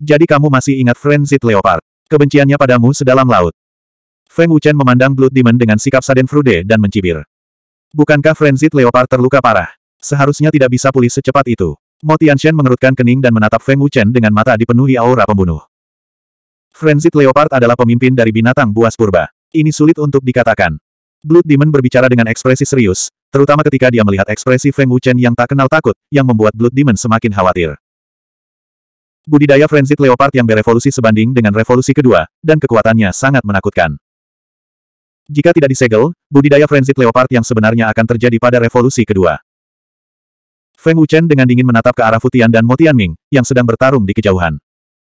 Jadi kamu masih ingat Frenzit Leopard. Kebenciannya padamu sedalam laut. Feng Wuchen memandang Blood Demon dengan sikap Saden Frude dan mencibir. Bukankah Frenzit Leopard terluka parah? Seharusnya tidak bisa pulih secepat itu. Mo Tianxian mengerutkan kening dan menatap Feng Wuchen dengan mata dipenuhi aura pembunuh. Frenzit Leopard adalah pemimpin dari binatang buas purba. Ini sulit untuk dikatakan. Blood Demon berbicara dengan ekspresi serius, terutama ketika dia melihat ekspresi Feng Wuchen yang tak kenal takut, yang membuat Blood Demon semakin khawatir. Budidaya Frenzied Leopard yang berevolusi sebanding dengan revolusi kedua, dan kekuatannya sangat menakutkan. Jika tidak disegel, budidaya Frenzied Leopard yang sebenarnya akan terjadi pada revolusi kedua. Feng Wuchen dengan dingin menatap ke arah Futian dan Motian Ming, yang sedang bertarung di kejauhan.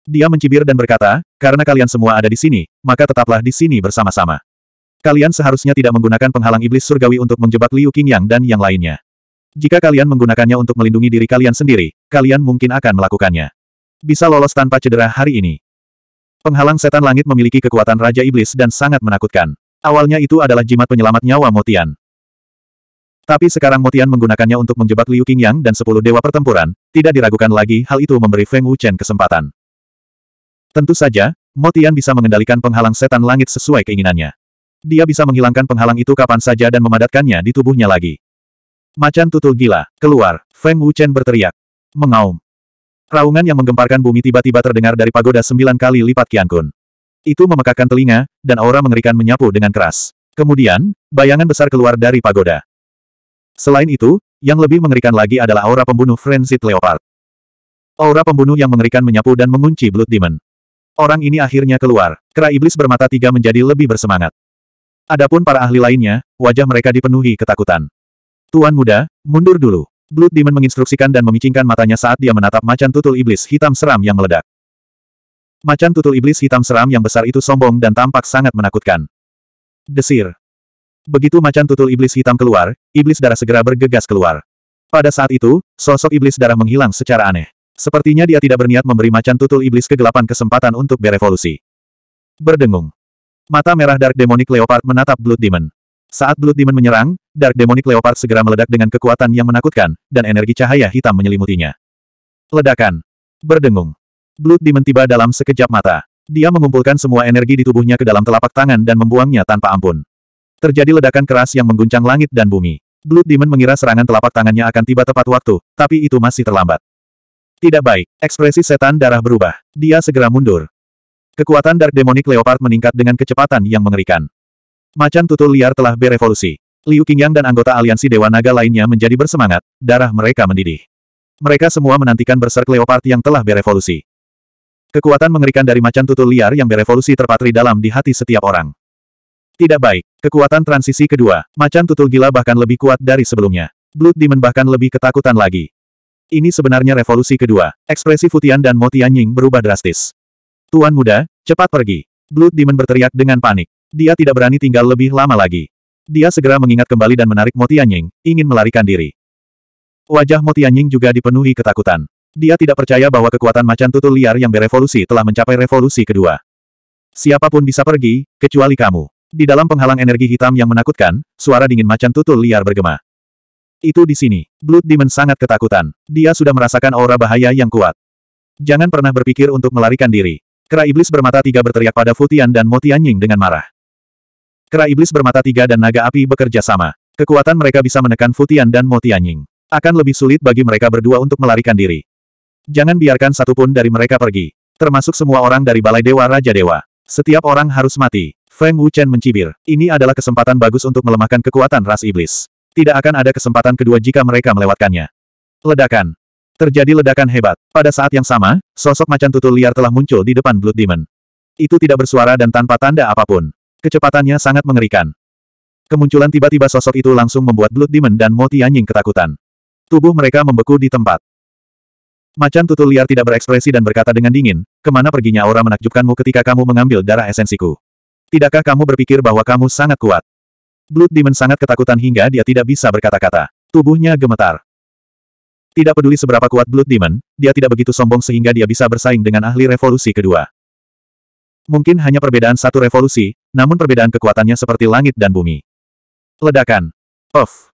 Dia mencibir dan berkata, karena kalian semua ada di sini, maka tetaplah di sini bersama-sama. Kalian seharusnya tidak menggunakan penghalang iblis surgawi untuk menjebak Liu Qingyang dan yang lainnya. Jika kalian menggunakannya untuk melindungi diri kalian sendiri, kalian mungkin akan melakukannya. Bisa lolos tanpa cedera hari ini. Penghalang setan langit memiliki kekuatan Raja Iblis dan sangat menakutkan. Awalnya itu adalah jimat penyelamat nyawa Motian. Tapi sekarang Motian menggunakannya untuk menjebak Liu Qingyang dan sepuluh dewa pertempuran, tidak diragukan lagi hal itu memberi Feng Wuchen kesempatan. Tentu saja, Motian bisa mengendalikan penghalang setan langit sesuai keinginannya. Dia bisa menghilangkan penghalang itu kapan saja dan memadatkannya di tubuhnya lagi. Macan tutul gila, keluar, Feng Wuchen berteriak. Mengaum. Raungan yang menggemparkan bumi tiba-tiba terdengar dari pagoda sembilan kali lipat Kian Kun. Itu memekakan telinga, dan aura mengerikan menyapu dengan keras. Kemudian, bayangan besar keluar dari pagoda. Selain itu, yang lebih mengerikan lagi adalah aura pembunuh Frenzied Leopard. Aura pembunuh yang mengerikan menyapu dan mengunci Blood Demon. Orang ini akhirnya keluar, kera iblis bermata tiga menjadi lebih bersemangat. Adapun para ahli lainnya, wajah mereka dipenuhi ketakutan. Tuan muda, mundur dulu. Blood Demon menginstruksikan dan memicingkan matanya saat dia menatap macan tutul iblis hitam seram yang meledak. Macan tutul iblis hitam seram yang besar itu sombong dan tampak sangat menakutkan. Desir. Begitu macan tutul iblis hitam keluar, iblis darah segera bergegas keluar. Pada saat itu, sosok iblis darah menghilang secara aneh. Sepertinya dia tidak berniat memberi macan tutul iblis kegelapan kesempatan untuk berevolusi. Berdengung. Mata merah Dark Demonic Leopard menatap Blood Demon. Saat Blood Demon menyerang, Dark Demonic Leopard segera meledak dengan kekuatan yang menakutkan, dan energi cahaya hitam menyelimutinya. Ledakan. Berdengung. Blood Demon tiba dalam sekejap mata. Dia mengumpulkan semua energi di tubuhnya ke dalam telapak tangan dan membuangnya tanpa ampun. Terjadi ledakan keras yang mengguncang langit dan bumi. Blood Demon mengira serangan telapak tangannya akan tiba tepat waktu, tapi itu masih terlambat. Tidak baik, ekspresi setan darah berubah. Dia segera mundur. Kekuatan Dark Demonic Leopard meningkat dengan kecepatan yang mengerikan. Macan tutul liar telah berevolusi. Liu Qingyang dan anggota aliansi Dewa Naga lainnya menjadi bersemangat, darah mereka mendidih. Mereka semua menantikan berserk leopard yang telah berevolusi. Kekuatan mengerikan dari macan tutul liar yang berevolusi terpatri dalam di hati setiap orang. Tidak baik. Kekuatan transisi kedua, macan tutul gila bahkan lebih kuat dari sebelumnya. Blood Demon bahkan lebih ketakutan lagi. Ini sebenarnya revolusi kedua. Ekspresi Futian dan Motianying berubah drastis. Tuan muda, cepat pergi. Blood Demon berteriak dengan panik. Dia tidak berani tinggal lebih lama lagi. Dia segera mengingat kembali dan menarik Motianying, ingin melarikan diri. Wajah Motianying juga dipenuhi ketakutan. Dia tidak percaya bahwa kekuatan macan tutul liar yang berevolusi telah mencapai revolusi kedua. Siapapun bisa pergi, kecuali kamu. Di dalam penghalang energi hitam yang menakutkan, suara dingin macan tutul liar bergema. Itu di sini. Blood Demon sangat ketakutan. Dia sudah merasakan aura bahaya yang kuat. Jangan pernah berpikir untuk melarikan diri. Kera iblis bermata tiga berteriak pada Futian dan Motianying dengan marah. Kera iblis bermata tiga dan naga api bekerja sama. Kekuatan mereka bisa menekan Futian dan Motianying. Akan lebih sulit bagi mereka berdua untuk melarikan diri. Jangan biarkan satupun dari mereka pergi. Termasuk semua orang dari Balai Dewa Raja Dewa. Setiap orang harus mati. Feng Wuchen mencibir. Ini adalah kesempatan bagus untuk melemahkan kekuatan ras iblis. Tidak akan ada kesempatan kedua jika mereka melewatkannya. Ledakan. Terjadi ledakan hebat. Pada saat yang sama, sosok macan tutul liar telah muncul di depan Blood Demon. Itu tidak bersuara dan tanpa tanda apapun. Kecepatannya sangat mengerikan. Kemunculan tiba-tiba sosok itu langsung membuat Blood Demon dan Mo Tianying ketakutan. Tubuh mereka membeku di tempat. Macan tutul liar tidak berekspresi dan berkata dengan dingin, kemana perginya aura menakjubkanmu ketika kamu mengambil darah esensiku? Tidakkah kamu berpikir bahwa kamu sangat kuat? Blood Demon sangat ketakutan hingga dia tidak bisa berkata-kata. Tubuhnya gemetar. Tidak peduli seberapa kuat Blood Demon, dia tidak begitu sombong sehingga dia bisa bersaing dengan ahli revolusi kedua. Mungkin hanya perbedaan satu revolusi, namun perbedaan kekuatannya seperti langit dan bumi. Ledakan. Off.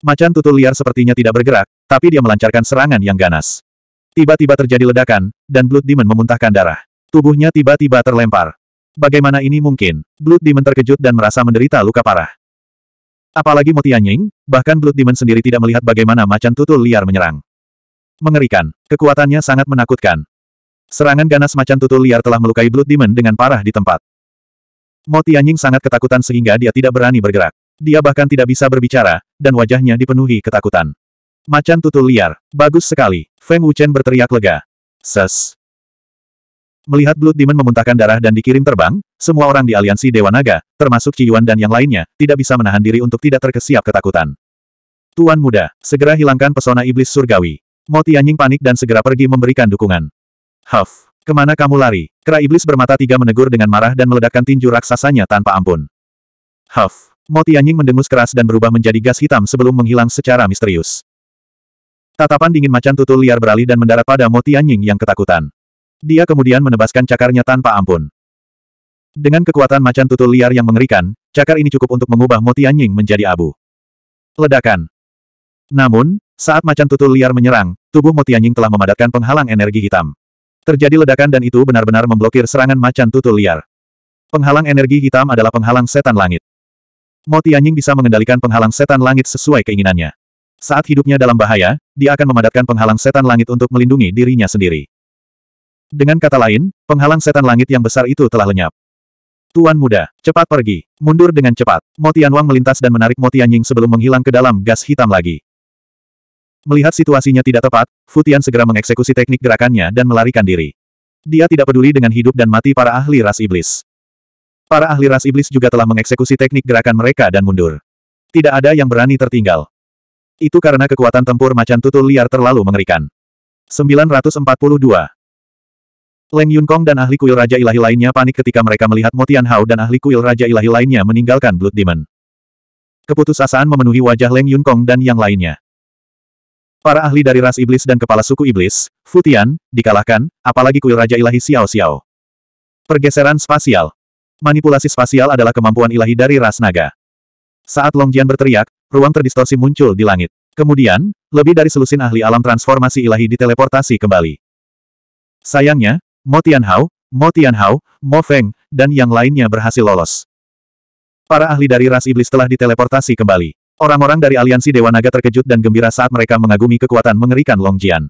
Macan tutul liar sepertinya tidak bergerak, tapi dia melancarkan serangan yang ganas. Tiba-tiba terjadi ledakan, dan Blood Demon memuntahkan darah. Tubuhnya tiba-tiba terlempar. Bagaimana ini mungkin? Blood Demon terkejut dan merasa menderita luka parah. Apalagi Motianying, bahkan Blood Demon sendiri tidak melihat bagaimana macan tutul liar menyerang. Mengerikan. Kekuatannya sangat menakutkan. Serangan ganas macan tutul liar telah melukai Blood Demon dengan parah di tempat. Mo Tianying sangat ketakutan sehingga dia tidak berani bergerak. Dia bahkan tidak bisa berbicara, dan wajahnya dipenuhi ketakutan. Macan tutul liar. Bagus sekali. Feng Wuchen berteriak lega. Ses. Melihat Blood Demon memuntahkan darah dan dikirim terbang, semua orang di aliansi Dewa Naga, termasuk Ci Yuan dan yang lainnya, tidak bisa menahan diri untuk tidak terkesiap ketakutan. Tuan muda, segera hilangkan pesona iblis surgawi. Mo Tianying panik dan segera pergi memberikan dukungan. Huff! Kemana kamu lari? Kera iblis bermata tiga menegur dengan marah dan meledakkan tinju raksasanya tanpa ampun. Huff! Moti anjing mendengus keras dan berubah menjadi gas hitam sebelum menghilang secara misterius. Tatapan dingin macan tutul liar beralih dan mendarat pada Moti anjing yang ketakutan. Dia kemudian menebaskan cakarnya tanpa ampun. Dengan kekuatan macan tutul liar yang mengerikan, cakar ini cukup untuk mengubah Moti anjing menjadi abu. Ledakan. Namun, saat macan tutul liar menyerang, tubuh Moti anjing telah memadatkan penghalang energi hitam. Terjadi ledakan dan itu benar-benar memblokir serangan macan tutul liar. Penghalang energi hitam adalah penghalang setan langit. Mo Tianying bisa mengendalikan penghalang setan langit sesuai keinginannya. Saat hidupnya dalam bahaya, dia akan memadatkan penghalang setan langit untuk melindungi dirinya sendiri. Dengan kata lain, penghalang setan langit yang besar itu telah lenyap. Tuan muda, cepat pergi. Mundur dengan cepat. Mo Tianwang melintas dan menarik Mo Tianying sebelum menghilang ke dalam gas hitam lagi. Melihat situasinya tidak tepat, Futian segera mengeksekusi teknik gerakannya dan melarikan diri. Dia tidak peduli dengan hidup dan mati para ahli ras iblis. Para ahli ras iblis juga telah mengeksekusi teknik gerakan mereka dan mundur. Tidak ada yang berani tertinggal. Itu karena kekuatan tempur macan tutul liar terlalu mengerikan. 942 Leng Kong dan ahli kuil Raja Ilahi lainnya panik ketika mereka melihat Motian Hao dan ahli kuil Raja Ilahi lainnya meninggalkan Blood Demon. Keputusasaan memenuhi wajah Leng Yun Kong dan yang lainnya. Para ahli dari ras iblis dan kepala suku iblis, Futian, dikalahkan, apalagi kuil Raja Ilahi Xiao Xiao. Pergeseran spasial. Manipulasi spasial adalah kemampuan ilahi dari ras naga. Saat Longjian berteriak, ruang terdistorsi muncul di langit. Kemudian, lebih dari selusin ahli alam transformasi ilahi diteleportasi kembali. Sayangnya, Mo Tianhao, Mo Tianhao, Mo Feng, dan yang lainnya berhasil lolos. Para ahli dari ras iblis telah diteleportasi kembali. Orang-orang dari aliansi Dewa Naga terkejut dan gembira saat mereka mengagumi kekuatan mengerikan Long Jian.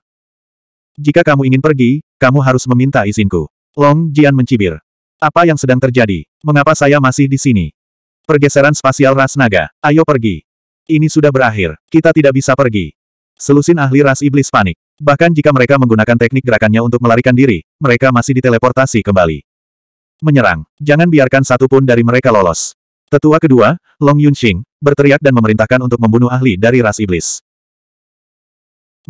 Jika kamu ingin pergi, kamu harus meminta izinku. Long Jian mencibir. Apa yang sedang terjadi? Mengapa saya masih di sini? Pergeseran spasial ras naga. Ayo pergi. Ini sudah berakhir. Kita tidak bisa pergi. Selusin ahli ras iblis panik. Bahkan jika mereka menggunakan teknik gerakannya untuk melarikan diri, mereka masih diteleportasi kembali. Menyerang. Jangan biarkan satu pun dari mereka lolos. Tetua kedua, Long Yunxing, berteriak dan memerintahkan untuk membunuh ahli dari ras iblis.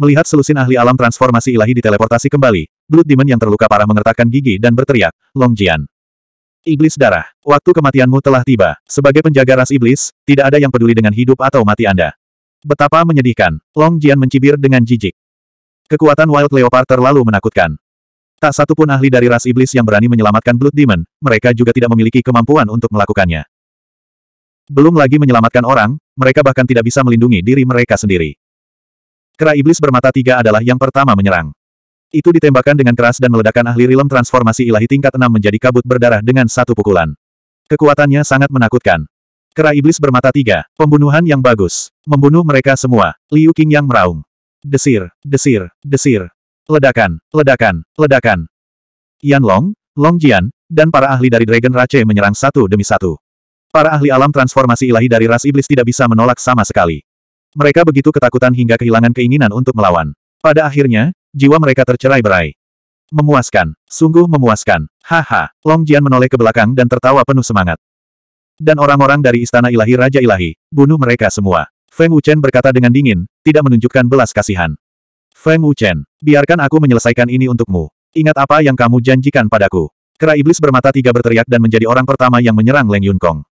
Melihat selusin ahli alam transformasi ilahi diteleportasi kembali, Blood Demon yang terluka parah mengertakkan gigi dan berteriak, Long Jian. Iblis darah, waktu kematianmu telah tiba. Sebagai penjaga ras iblis, tidak ada yang peduli dengan hidup atau mati Anda. Betapa menyedihkan, Long Jian mencibir dengan jijik. Kekuatan Wild Leopard terlalu menakutkan. Tak satu pun ahli dari ras iblis yang berani menyelamatkan Blood Demon, mereka juga tidak memiliki kemampuan untuk melakukannya. Belum lagi menyelamatkan orang, mereka bahkan tidak bisa melindungi diri mereka sendiri. Kera iblis bermata tiga adalah yang pertama menyerang. Itu ditembakkan dengan keras dan meledakkan ahli rilem transformasi ilahi tingkat enam menjadi kabut berdarah dengan satu pukulan. Kekuatannya sangat menakutkan. Kera iblis bermata tiga, pembunuhan yang bagus. Membunuh mereka semua, Liu King yang meraung. Desir, desir, desir. Ledakan, ledakan, ledakan. Yan Long, Long Jian, dan para ahli dari Dragon Rache menyerang satu demi satu. Para ahli alam transformasi ilahi dari ras iblis tidak bisa menolak sama sekali. Mereka begitu ketakutan hingga kehilangan keinginan untuk melawan. Pada akhirnya, jiwa mereka tercerai berai. Memuaskan. Sungguh memuaskan. Haha. Long Jian menoleh ke belakang dan tertawa penuh semangat. Dan orang-orang dari Istana Ilahi Raja Ilahi, bunuh mereka semua. Feng Wuchen berkata dengan dingin, tidak menunjukkan belas kasihan. Feng Wuchen, biarkan aku menyelesaikan ini untukmu. Ingat apa yang kamu janjikan padaku. Kera Iblis bermata tiga berteriak dan menjadi orang pertama yang menyerang Leng Yun Kong.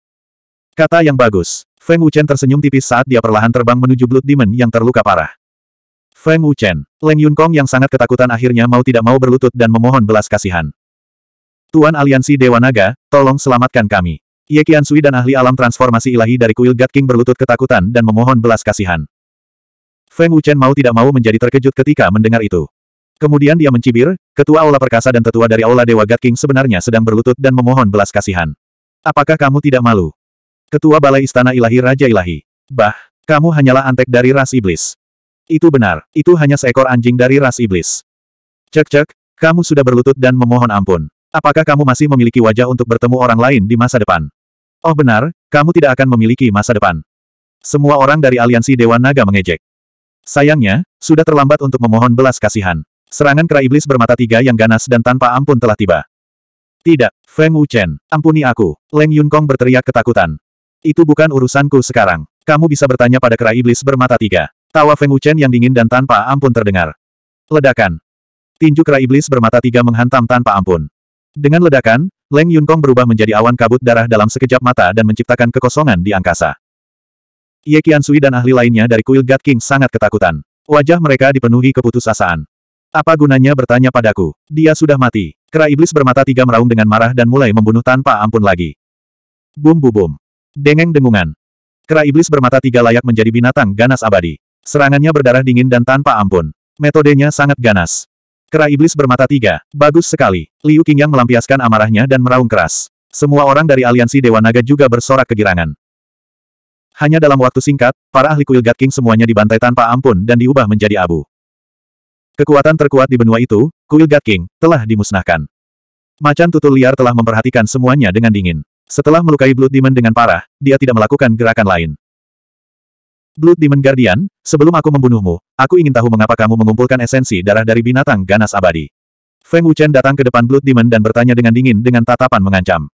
Kata yang bagus. Feng Wuchen tersenyum tipis saat dia perlahan terbang menuju Blood Demon yang terluka parah. Feng Wuchen, Leng Yun Kong yang sangat ketakutan akhirnya mau tidak mau berlutut dan memohon belas kasihan. Tuan Aliansi Dewa Naga, tolong selamatkan kami. Ye Sui dan ahli alam transformasi ilahi dari kuil God King berlutut ketakutan dan memohon belas kasihan. Feng Wuchen mau tidak mau menjadi terkejut ketika mendengar itu. Kemudian dia mencibir, ketua Aula Perkasa dan tetua dari Aula Dewa God King sebenarnya sedang berlutut dan memohon belas kasihan. Apakah kamu tidak malu? Ketua Balai Istana Ilahi Raja Ilahi. Bah, kamu hanyalah antek dari ras iblis. Itu benar, itu hanya seekor anjing dari ras iblis. Cek-cek, kamu sudah berlutut dan memohon ampun. Apakah kamu masih memiliki wajah untuk bertemu orang lain di masa depan? Oh benar, kamu tidak akan memiliki masa depan. Semua orang dari aliansi Dewa Naga mengejek. Sayangnya, sudah terlambat untuk memohon belas kasihan. Serangan kera iblis bermata tiga yang ganas dan tanpa ampun telah tiba. Tidak, Feng Wuchen, ampuni aku. Leng Yunkong berteriak ketakutan. Itu bukan urusanku sekarang. Kamu bisa bertanya pada kera iblis bermata tiga. Tawa Feng Wuchen yang dingin dan tanpa ampun terdengar. Ledakan. Tinju kera iblis bermata tiga menghantam tanpa ampun. Dengan ledakan, Leng Yunkong berubah menjadi awan kabut darah dalam sekejap mata dan menciptakan kekosongan di angkasa. Ye Qiansui dan ahli lainnya dari kuil God King sangat ketakutan. Wajah mereka dipenuhi keputusasaan. Apa gunanya bertanya padaku? Dia sudah mati. Kera iblis bermata tiga meraung dengan marah dan mulai membunuh tanpa ampun lagi. Bum bum bum. Dengeng dengungan. Kera iblis bermata tiga layak menjadi binatang ganas abadi. Serangannya berdarah dingin dan tanpa ampun. Metodenya sangat ganas. Kera iblis bermata tiga, bagus sekali. Liu Qingyang melampiaskan amarahnya dan meraung keras. Semua orang dari aliansi Dewa Naga juga bersorak kegirangan. Hanya dalam waktu singkat, para ahli kuil God King semuanya dibantai tanpa ampun dan diubah menjadi abu. Kekuatan terkuat di benua itu, kuil God King, telah dimusnahkan. Macan tutul liar telah memperhatikan semuanya dengan dingin. Setelah melukai Blood Demon dengan parah, dia tidak melakukan gerakan lain. Blood Demon Guardian, sebelum aku membunuhmu, aku ingin tahu mengapa kamu mengumpulkan esensi darah dari binatang ganas abadi. Feng Wuchen datang ke depan Blood Demon dan bertanya dengan dingin dengan tatapan mengancam.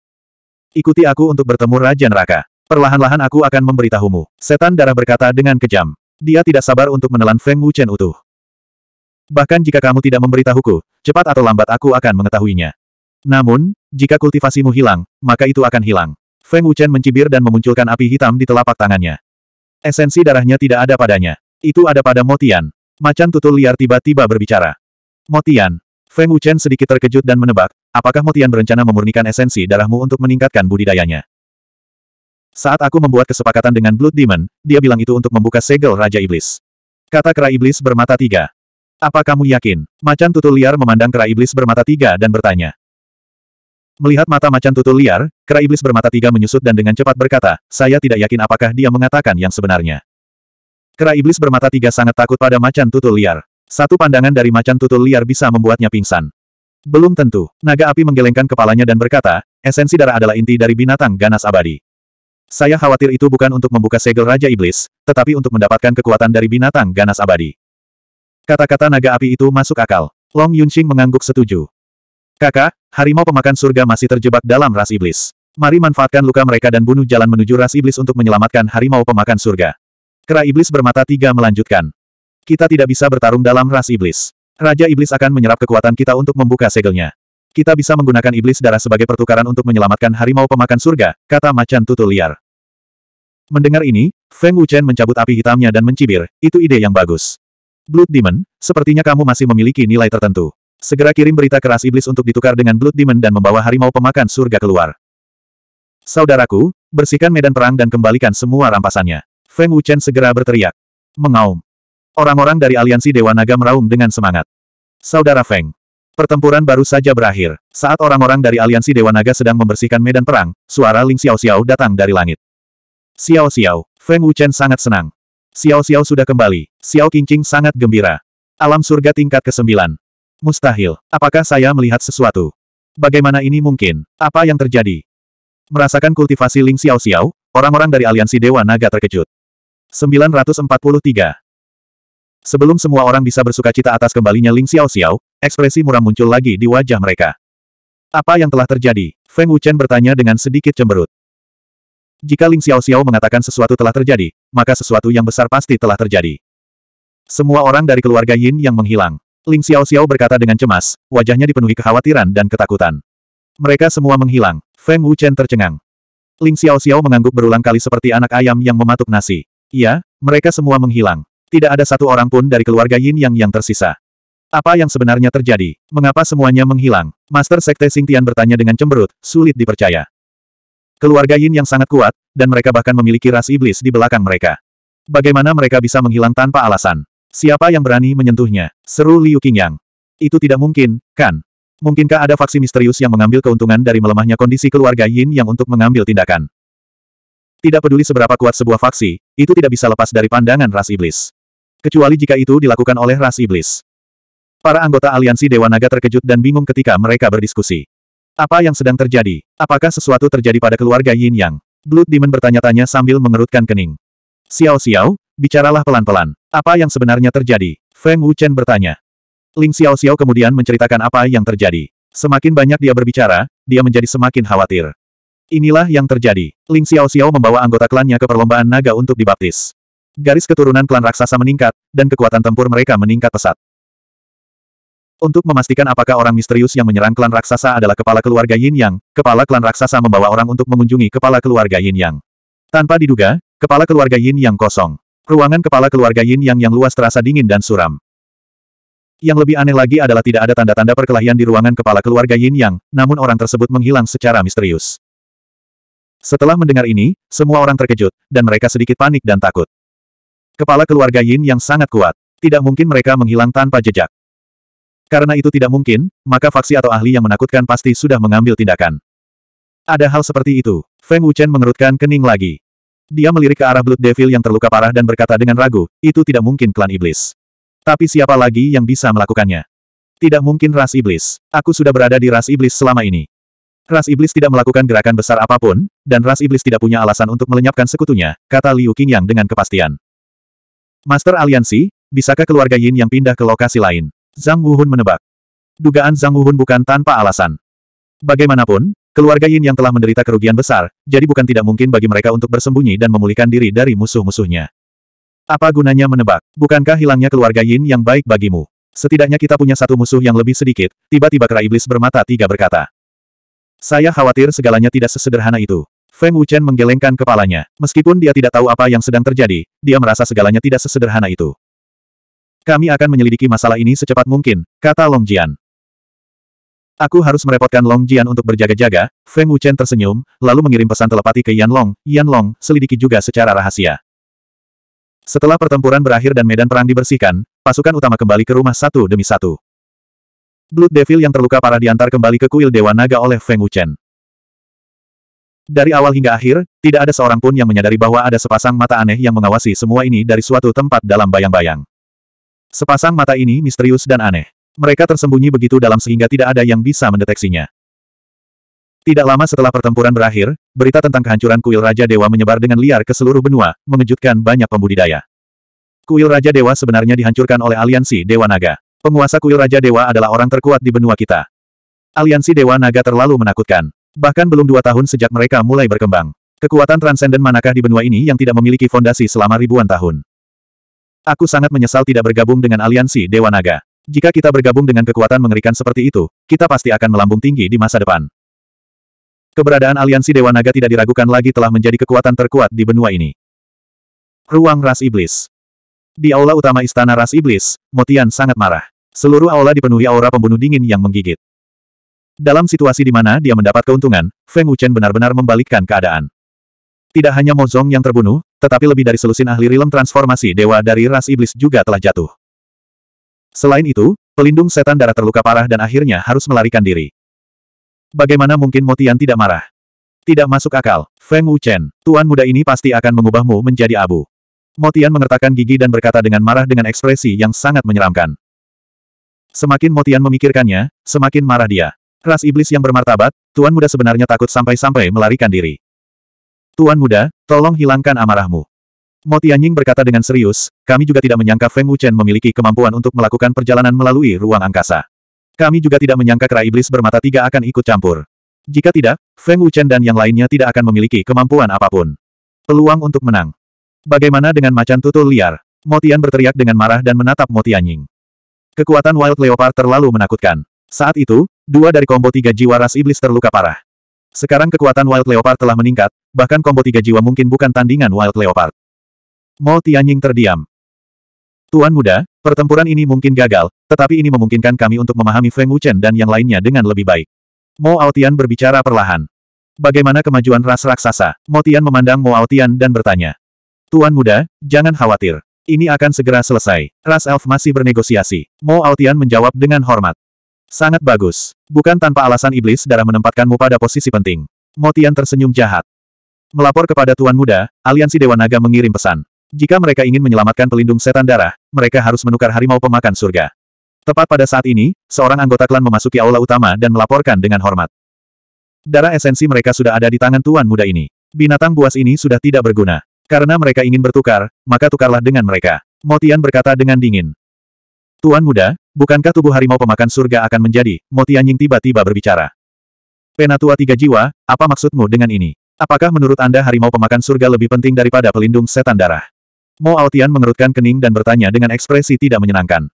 Ikuti aku untuk bertemu Raja Neraka. Perlahan-lahan aku akan memberitahumu. Setan darah berkata dengan kejam. Dia tidak sabar untuk menelan Feng Wuchen utuh. Bahkan jika kamu tidak memberitahuku, cepat atau lambat aku akan mengetahuinya. Namun, jika kultivasimu hilang, maka itu akan hilang. Feng Wuchen mencibir dan memunculkan api hitam di telapak tangannya. Esensi darahnya tidak ada padanya. Itu ada pada Motian. Macan tutul liar tiba-tiba berbicara. Motian. Feng Wuchen sedikit terkejut dan menebak, apakah Motian berencana memurnikan esensi darahmu untuk meningkatkan budidayanya. Saat aku membuat kesepakatan dengan Blood Demon, dia bilang itu untuk membuka segel Raja Iblis. Kata kera iblis bermata tiga. Apa kamu yakin? Macan tutul liar memandang kera iblis bermata tiga dan bertanya. Melihat mata macan tutul liar, kera iblis bermata tiga menyusut dan dengan cepat berkata, saya tidak yakin apakah dia mengatakan yang sebenarnya. Kera iblis bermata tiga sangat takut pada macan tutul liar. Satu pandangan dari macan tutul liar bisa membuatnya pingsan. Belum tentu, naga api menggelengkan kepalanya dan berkata, esensi darah adalah inti dari binatang ganas abadi. Saya khawatir itu bukan untuk membuka segel Raja Iblis, tetapi untuk mendapatkan kekuatan dari binatang ganas abadi. Kata-kata naga api itu masuk akal. Long Yunxing mengangguk setuju. Kakak, harimau pemakan surga masih terjebak dalam ras iblis. Mari manfaatkan luka mereka dan bunuh jalan menuju ras iblis untuk menyelamatkan harimau pemakan surga. Kera iblis bermata tiga melanjutkan. Kita tidak bisa bertarung dalam ras iblis. Raja iblis akan menyerap kekuatan kita untuk membuka segelnya. Kita bisa menggunakan iblis darah sebagai pertukaran untuk menyelamatkan harimau pemakan surga, kata macan tutul liar. Mendengar ini, Feng Wuchen mencabut api hitamnya dan mencibir, itu ide yang bagus. Blood Demon, sepertinya kamu masih memiliki nilai tertentu. Segera kirim berita keras iblis untuk ditukar dengan Blood Demon dan membawa harimau pemakan surga keluar. Saudaraku, bersihkan medan perang dan kembalikan semua rampasannya. Feng Wuchen segera berteriak. Mengaum. Orang-orang dari aliansi Dewa Naga meraung dengan semangat. Saudara Feng. Pertempuran baru saja berakhir. Saat orang-orang dari aliansi Dewa Naga sedang membersihkan medan perang, suara Ling Xiao Xiao datang dari langit. Xiao Xiao. Feng Wuchen sangat senang. Xiao Xiao sudah kembali. Xiao Qingqing sangat gembira. Alam surga tingkat ke-9. Mustahil. Apakah saya melihat sesuatu? Bagaimana ini mungkin? Apa yang terjadi? Merasakan kultivasi Ling Xiao Xiao, orang-orang dari aliansi Dewa Naga terkejut. 943. Sebelum semua orang bisa bersuka cita atas kembalinya Ling Xiao Xiao, ekspresi muram muncul lagi di wajah mereka. Apa yang telah terjadi? Feng Wuchen bertanya dengan sedikit cemberut. Jika Ling Xiao Xiao mengatakan sesuatu telah terjadi, maka sesuatu yang besar pasti telah terjadi. Semua orang dari keluarga Yin yang menghilang. Ling Xiao Xiao berkata dengan cemas, wajahnya dipenuhi kekhawatiran dan ketakutan. Mereka semua menghilang. Feng Wu Chen tercengang. Ling Xiao Xiao mengangguk berulang kali seperti anak ayam yang mematuk nasi. Iya, mereka semua menghilang. Tidak ada satu orang pun dari keluarga Yin Yang yang tersisa. Apa yang sebenarnya terjadi? Mengapa semuanya menghilang? Master Sekte Tian bertanya dengan cemberut, sulit dipercaya. Keluarga Yin yang sangat kuat, dan mereka bahkan memiliki ras iblis di belakang mereka. Bagaimana mereka bisa menghilang tanpa alasan? Siapa yang berani menyentuhnya? Seru Liu Qingyang. Itu tidak mungkin, kan? Mungkinkah ada faksi misterius yang mengambil keuntungan dari melemahnya kondisi keluarga Yin yang untuk mengambil tindakan? Tidak peduli seberapa kuat sebuah faksi, itu tidak bisa lepas dari pandangan ras iblis. Kecuali jika itu dilakukan oleh ras iblis. Para anggota aliansi Dewa Naga terkejut dan bingung ketika mereka berdiskusi. Apa yang sedang terjadi? Apakah sesuatu terjadi pada keluarga Yin Yang? Blood Demon bertanya-tanya sambil mengerutkan kening. Xiao Xiao, Bicaralah pelan-pelan. Apa yang sebenarnya terjadi? Feng Wuchen bertanya. Ling Xiao Xiao kemudian menceritakan apa yang terjadi. Semakin banyak dia berbicara, dia menjadi semakin khawatir. Inilah yang terjadi. Ling Xiao Xiao membawa anggota klannya ke perlombaan naga untuk dibaptis. Garis keturunan klan raksasa meningkat, dan kekuatan tempur mereka meningkat pesat. Untuk memastikan apakah orang misterius yang menyerang klan raksasa adalah kepala keluarga Yin Yang, kepala klan raksasa membawa orang untuk mengunjungi kepala keluarga Yin Yang. Tanpa diduga, kepala keluarga Yin Yang kosong. Ruangan kepala keluarga Yin Yang yang luas terasa dingin dan suram. Yang lebih aneh lagi adalah tidak ada tanda-tanda perkelahian di ruangan kepala keluarga Yin Yang, namun orang tersebut menghilang secara misterius. Setelah mendengar ini, semua orang terkejut, dan mereka sedikit panik dan takut. Kepala keluarga Yin Yang sangat kuat. Tidak mungkin mereka menghilang tanpa jejak. Karena itu tidak mungkin, maka faksi atau ahli yang menakutkan pasti sudah mengambil tindakan. Ada hal seperti itu. Feng Wuchen mengerutkan kening lagi. Dia melirik ke arah Blood Devil yang terluka parah dan berkata dengan ragu, itu tidak mungkin klan iblis. Tapi siapa lagi yang bisa melakukannya? Tidak mungkin ras iblis. Aku sudah berada di ras iblis selama ini. Ras iblis tidak melakukan gerakan besar apapun, dan ras iblis tidak punya alasan untuk melenyapkan sekutunya, kata Liu Qingyang dengan kepastian. Master Aliansi, bisakah keluarga Yin yang pindah ke lokasi lain? Zhang Wuhun menebak. Dugaan Zhang Wuhun bukan tanpa alasan. Bagaimanapun, Keluarga Yin yang telah menderita kerugian besar, jadi bukan tidak mungkin bagi mereka untuk bersembunyi dan memulihkan diri dari musuh-musuhnya. Apa gunanya menebak? Bukankah hilangnya keluarga Yin yang baik bagimu? Setidaknya kita punya satu musuh yang lebih sedikit, tiba-tiba kera iblis bermata tiga berkata. Saya khawatir segalanya tidak sesederhana itu. Feng Wuchen menggelengkan kepalanya. Meskipun dia tidak tahu apa yang sedang terjadi, dia merasa segalanya tidak sesederhana itu. Kami akan menyelidiki masalah ini secepat mungkin, kata Long Jian. Aku harus merepotkan Long Jian untuk berjaga-jaga, Feng Wuchen tersenyum, lalu mengirim pesan telepati ke Yan Long, Yan Long, selidiki juga secara rahasia. Setelah pertempuran berakhir dan medan perang dibersihkan, pasukan utama kembali ke rumah satu demi satu. Blood Devil yang terluka parah diantar kembali ke kuil Dewa Naga oleh Feng Wuchen. Dari awal hingga akhir, tidak ada seorang pun yang menyadari bahwa ada sepasang mata aneh yang mengawasi semua ini dari suatu tempat dalam bayang-bayang. Sepasang mata ini misterius dan aneh. Mereka tersembunyi begitu dalam sehingga tidak ada yang bisa mendeteksinya. Tidak lama setelah pertempuran berakhir, berita tentang kehancuran kuil Raja Dewa menyebar dengan liar ke seluruh benua, mengejutkan banyak pembudidaya. Kuil Raja Dewa sebenarnya dihancurkan oleh aliansi Dewa Naga. Penguasa kuil Raja Dewa adalah orang terkuat di benua kita. Aliansi Dewa Naga terlalu menakutkan. Bahkan belum dua tahun sejak mereka mulai berkembang. Kekuatan transenden manakah di benua ini yang tidak memiliki fondasi selama ribuan tahun? Aku sangat menyesal tidak bergabung dengan aliansi Dewa Naga. Jika kita bergabung dengan kekuatan mengerikan seperti itu, kita pasti akan melambung tinggi di masa depan. Keberadaan aliansi Dewa Naga tidak diragukan lagi telah menjadi kekuatan terkuat di benua ini. Ruang Ras Iblis Di aula utama Istana Ras Iblis, Motian sangat marah. Seluruh aula dipenuhi aura pembunuh dingin yang menggigit. Dalam situasi di mana dia mendapat keuntungan, Feng Wuchen benar-benar membalikkan keadaan. Tidak hanya Mozong yang terbunuh, tetapi lebih dari selusin ahli rilem transformasi dewa dari ras iblis juga telah jatuh. Selain itu, pelindung setan darah terluka parah dan akhirnya harus melarikan diri. Bagaimana mungkin Motian tidak marah? Tidak masuk akal, Feng Wuchen, tuan muda ini pasti akan mengubahmu menjadi abu. Motian mengertakkan gigi dan berkata dengan marah dengan ekspresi yang sangat menyeramkan. Semakin Motian memikirkannya, semakin marah dia. Ras iblis yang bermartabat, tuan muda sebenarnya takut sampai-sampai melarikan diri. Tuan muda, tolong hilangkan amarahmu. Mo Tianying berkata dengan serius, kami juga tidak menyangka Feng Wuchen memiliki kemampuan untuk melakukan perjalanan melalui ruang angkasa. Kami juga tidak menyangka kera iblis bermata tiga akan ikut campur. Jika tidak, Feng Wuchen dan yang lainnya tidak akan memiliki kemampuan apapun. Peluang untuk menang. Bagaimana dengan macan tutul liar? Motian berteriak dengan marah dan menatap Motianying. Kekuatan Wild Leopard terlalu menakutkan. Saat itu, dua dari kombo tiga jiwa ras iblis terluka parah. Sekarang kekuatan Wild Leopard telah meningkat, bahkan kombo tiga jiwa mungkin bukan tandingan Wild Leopard. Mo Tianying terdiam. Tuan muda, pertempuran ini mungkin gagal, tetapi ini memungkinkan kami untuk memahami Feng Wuchen dan yang lainnya dengan lebih baik. Mo Aotian berbicara perlahan. Bagaimana kemajuan ras raksasa? Mo Tian memandang Mo Aotian dan bertanya. Tuan muda, jangan khawatir. Ini akan segera selesai. Ras elf masih bernegosiasi. Mo Aotian menjawab dengan hormat. Sangat bagus. Bukan tanpa alasan iblis darah menempatkanmu pada posisi penting. Mo Tian tersenyum jahat. Melapor kepada Tuan Muda, Aliansi Dewa Naga mengirim pesan. Jika mereka ingin menyelamatkan pelindung setan darah, mereka harus menukar harimau pemakan surga. Tepat pada saat ini, seorang anggota klan memasuki aula utama dan melaporkan dengan hormat. Darah esensi mereka sudah ada di tangan tuan muda ini. Binatang buas ini sudah tidak berguna. Karena mereka ingin bertukar, maka tukarlah dengan mereka. Motian berkata dengan dingin. Tuan muda, bukankah tubuh harimau pemakan surga akan menjadi, Motian yang tiba-tiba berbicara. Penatua tiga jiwa, apa maksudmu dengan ini? Apakah menurut Anda harimau pemakan surga lebih penting daripada pelindung setan darah? Mo Aotian mengerutkan kening dan bertanya dengan ekspresi tidak menyenangkan.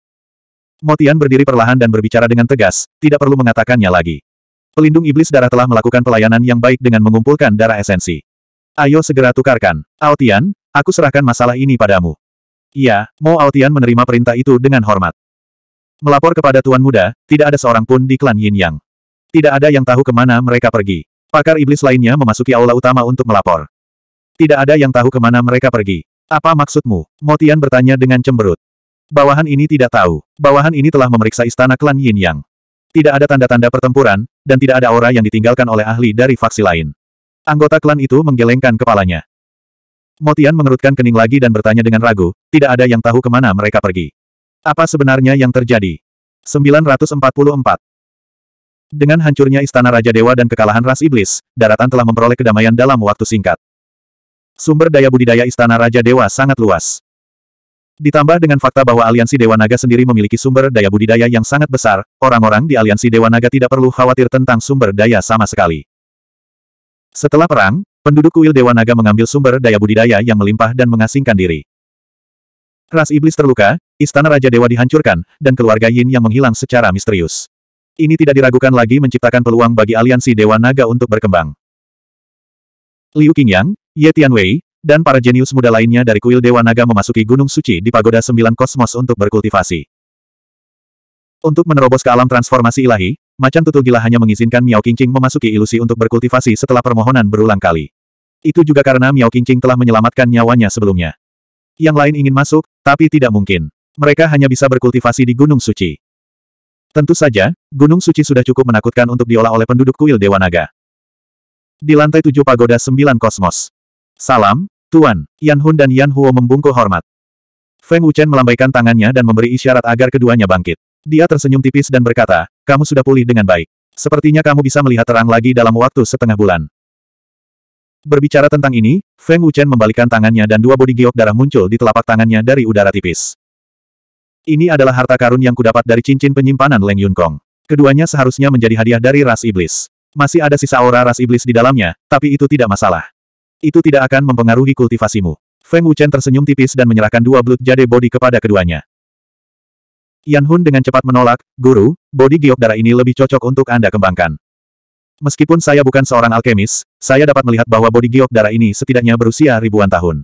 Mo Tian berdiri perlahan dan berbicara dengan tegas, tidak perlu mengatakannya lagi. Pelindung iblis darah telah melakukan pelayanan yang baik dengan mengumpulkan darah esensi. Ayo segera tukarkan. Aotian, aku serahkan masalah ini padamu. Iya, Mo Aotian menerima perintah itu dengan hormat. Melapor kepada Tuan Muda, tidak ada seorang pun di klan Yin Yang. Tidak ada yang tahu kemana mereka pergi. Pakar iblis lainnya memasuki aula utama untuk melapor. Tidak ada yang tahu kemana mereka pergi. Apa maksudmu? Motian bertanya dengan cemberut. Bawahan ini tidak tahu. Bawahan ini telah memeriksa istana klan Yin Yang. Tidak ada tanda-tanda pertempuran, dan tidak ada aura yang ditinggalkan oleh ahli dari faksi lain. Anggota klan itu menggelengkan kepalanya. Motian mengerutkan kening lagi dan bertanya dengan ragu, tidak ada yang tahu kemana mereka pergi. Apa sebenarnya yang terjadi? 944 Dengan hancurnya Istana Raja Dewa dan kekalahan ras iblis, daratan telah memperoleh kedamaian dalam waktu singkat. Sumber daya budidaya Istana Raja Dewa sangat luas. Ditambah dengan fakta bahwa aliansi Dewa Naga sendiri memiliki sumber daya budidaya yang sangat besar, orang-orang di aliansi Dewa Naga tidak perlu khawatir tentang sumber daya sama sekali. Setelah perang, penduduk kuil Dewa Naga mengambil sumber daya budidaya yang melimpah dan mengasingkan diri. Ras iblis terluka, istana Raja Dewa dihancurkan, dan keluarga Yin yang menghilang secara misterius. Ini tidak diragukan lagi menciptakan peluang bagi aliansi Dewa Naga untuk berkembang. Liu Qingyang, Ye Tianwei, dan para jenius muda lainnya dari kuil Dewa Naga memasuki Gunung Suci di Pagoda Sembilan Kosmos untuk berkultivasi. Untuk menerobos ke alam transformasi ilahi, Macan Tutul Gila hanya mengizinkan Miao Qingqing memasuki ilusi untuk berkultivasi setelah permohonan berulang kali. Itu juga karena Miao Qingqing telah menyelamatkan nyawanya sebelumnya. Yang lain ingin masuk, tapi tidak mungkin. Mereka hanya bisa berkultivasi di Gunung Suci. Tentu saja, Gunung Suci sudah cukup menakutkan untuk diolah oleh penduduk kuil Dewa Naga. Di lantai tujuh Pagoda Sembilan Kosmos, Salam, Tuan. Yan Hun dan Yan Huo membungkuk hormat. Feng Wuchen melambaikan tangannya dan memberi isyarat agar keduanya bangkit. Dia tersenyum tipis dan berkata, kamu sudah pulih dengan baik. Sepertinya kamu bisa melihat terang lagi dalam waktu setengah bulan. Berbicara tentang ini, Feng Wuchen membalikkan tangannya dan dua bodi giok darah muncul di telapak tangannya dari udara tipis. Ini adalah harta karun yang kudapat dari cincin penyimpanan Leng Yun Kong. Keduanya seharusnya menjadi hadiah dari ras iblis. Masih ada sisa aura ras iblis di dalamnya, tapi itu tidak masalah. Itu tidak akan mempengaruhi kultivasimu. Feng Wuchen tersenyum tipis dan menyerahkan dua blood jade body kepada keduanya. Yan Hun dengan cepat menolak, Guru, body giok darah ini lebih cocok untuk Anda kembangkan. Meskipun saya bukan seorang alkemis, saya dapat melihat bahwa body giok darah ini setidaknya berusia ribuan tahun.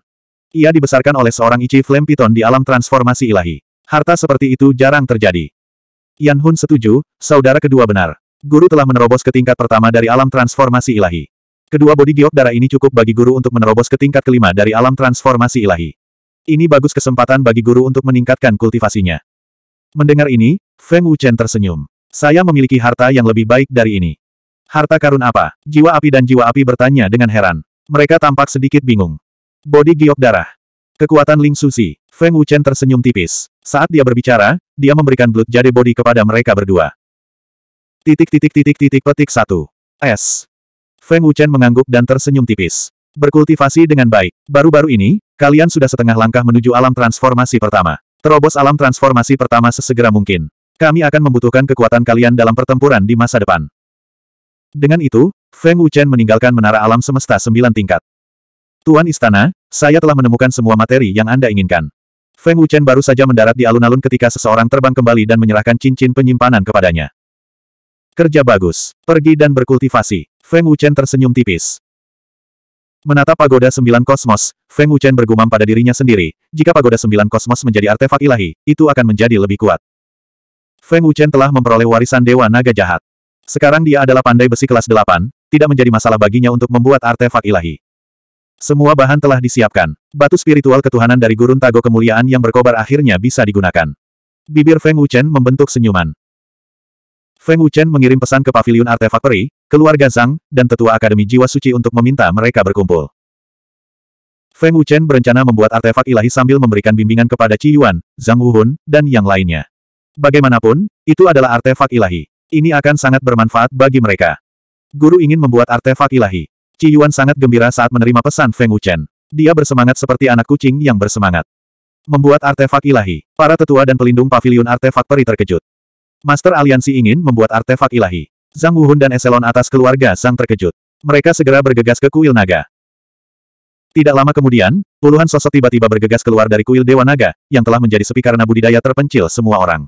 Ia dibesarkan oleh seorang Ichi Flame Piton di alam transformasi ilahi. Harta seperti itu jarang terjadi. Yan Hun setuju, saudara kedua benar. Guru telah menerobos ke tingkat pertama dari alam transformasi ilahi. Kedua bodi giok darah ini cukup bagi guru untuk menerobos ke tingkat kelima dari alam transformasi ilahi. Ini bagus kesempatan bagi guru untuk meningkatkan kultivasinya. Mendengar ini, Feng Wuchen tersenyum. Saya memiliki harta yang lebih baik dari ini. Harta karun apa? Jiwa api dan jiwa api bertanya dengan heran. Mereka tampak sedikit bingung. Bodi giok darah. Kekuatan Ling Susi. Feng Wuchen tersenyum tipis. Saat dia berbicara, dia memberikan blood jade body kepada mereka berdua. Titik titik titik titik petik satu. S. Feng Wuchen mengangguk dan tersenyum tipis. Berkultivasi dengan baik. Baru-baru ini, kalian sudah setengah langkah menuju alam transformasi pertama. Terobos alam transformasi pertama sesegera mungkin. Kami akan membutuhkan kekuatan kalian dalam pertempuran di masa depan. Dengan itu, Feng Wuchen meninggalkan menara alam semesta sembilan tingkat. Tuan Istana, saya telah menemukan semua materi yang Anda inginkan. Feng Wuchen baru saja mendarat di alun-alun ketika seseorang terbang kembali dan menyerahkan cincin penyimpanan kepadanya. Kerja bagus, pergi dan berkultivasi. Feng Wuchen tersenyum tipis. Menatap pagoda sembilan kosmos, Feng Wuchen bergumam pada dirinya sendiri, jika pagoda sembilan kosmos menjadi artefak ilahi, itu akan menjadi lebih kuat. Feng Wuchen telah memperoleh warisan Dewa Naga Jahat. Sekarang dia adalah pandai besi kelas delapan, tidak menjadi masalah baginya untuk membuat artefak ilahi. Semua bahan telah disiapkan. Batu spiritual ketuhanan dari gurun Tago Kemuliaan yang berkobar akhirnya bisa digunakan. Bibir Feng Wuchen membentuk senyuman. Feng Wuchen mengirim pesan ke Paviliun artefak peri, keluarga Zhang, dan tetua Akademi Jiwa Suci untuk meminta mereka berkumpul. Feng Wuchen berencana membuat artefak ilahi sambil memberikan bimbingan kepada Ci Yuan, Zhang Wuhun, dan yang lainnya. Bagaimanapun, itu adalah artefak ilahi. Ini akan sangat bermanfaat bagi mereka. Guru ingin membuat artefak ilahi. Ci Yuan sangat gembira saat menerima pesan Feng Wuchen. Dia bersemangat seperti anak kucing yang bersemangat. Membuat artefak ilahi. Para tetua dan pelindung pavilion artefak peri terkejut. Master Aliansi ingin membuat artefak ilahi. Zhang Wuhun dan eselon atas keluarga Sang terkejut. Mereka segera bergegas ke kuil naga. Tidak lama kemudian, puluhan sosok tiba-tiba bergegas keluar dari kuil Dewa Naga, yang telah menjadi sepi karena budidaya terpencil semua orang.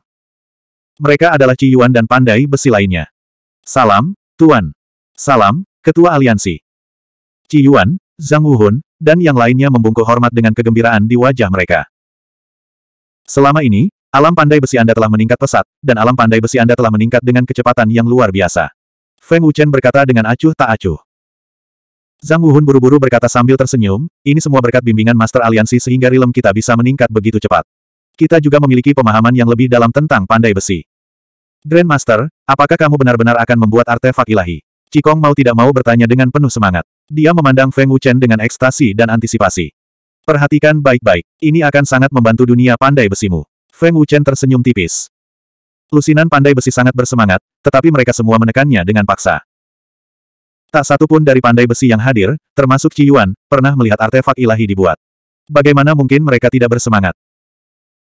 Mereka adalah Ci Yuan dan pandai besi lainnya. Salam, Tuan. Salam, Ketua Aliansi. Ci Yuan, Zhang Wuhun, dan yang lainnya membungkuk hormat dengan kegembiraan di wajah mereka. Selama ini, Alam pandai besi Anda telah meningkat pesat, dan alam pandai besi Anda telah meningkat dengan kecepatan yang luar biasa. Feng Wuchen berkata dengan acuh tak acuh. Zhang Wuhun buru-buru berkata sambil tersenyum, ini semua berkat bimbingan Master Aliansi sehingga rilem kita bisa meningkat begitu cepat. Kita juga memiliki pemahaman yang lebih dalam tentang pandai besi. Grandmaster, apakah kamu benar-benar akan membuat artefak ilahi? Cikong mau tidak mau bertanya dengan penuh semangat. Dia memandang Feng Wuchen dengan ekstasi dan antisipasi. Perhatikan baik-baik, ini akan sangat membantu dunia pandai besimu. Feng Wuchen tersenyum tipis. Lusinan pandai besi sangat bersemangat, tetapi mereka semua menekannya dengan paksa. Tak satu pun dari pandai besi yang hadir, termasuk Qi Yuan, pernah melihat artefak ilahi dibuat. Bagaimana mungkin mereka tidak bersemangat?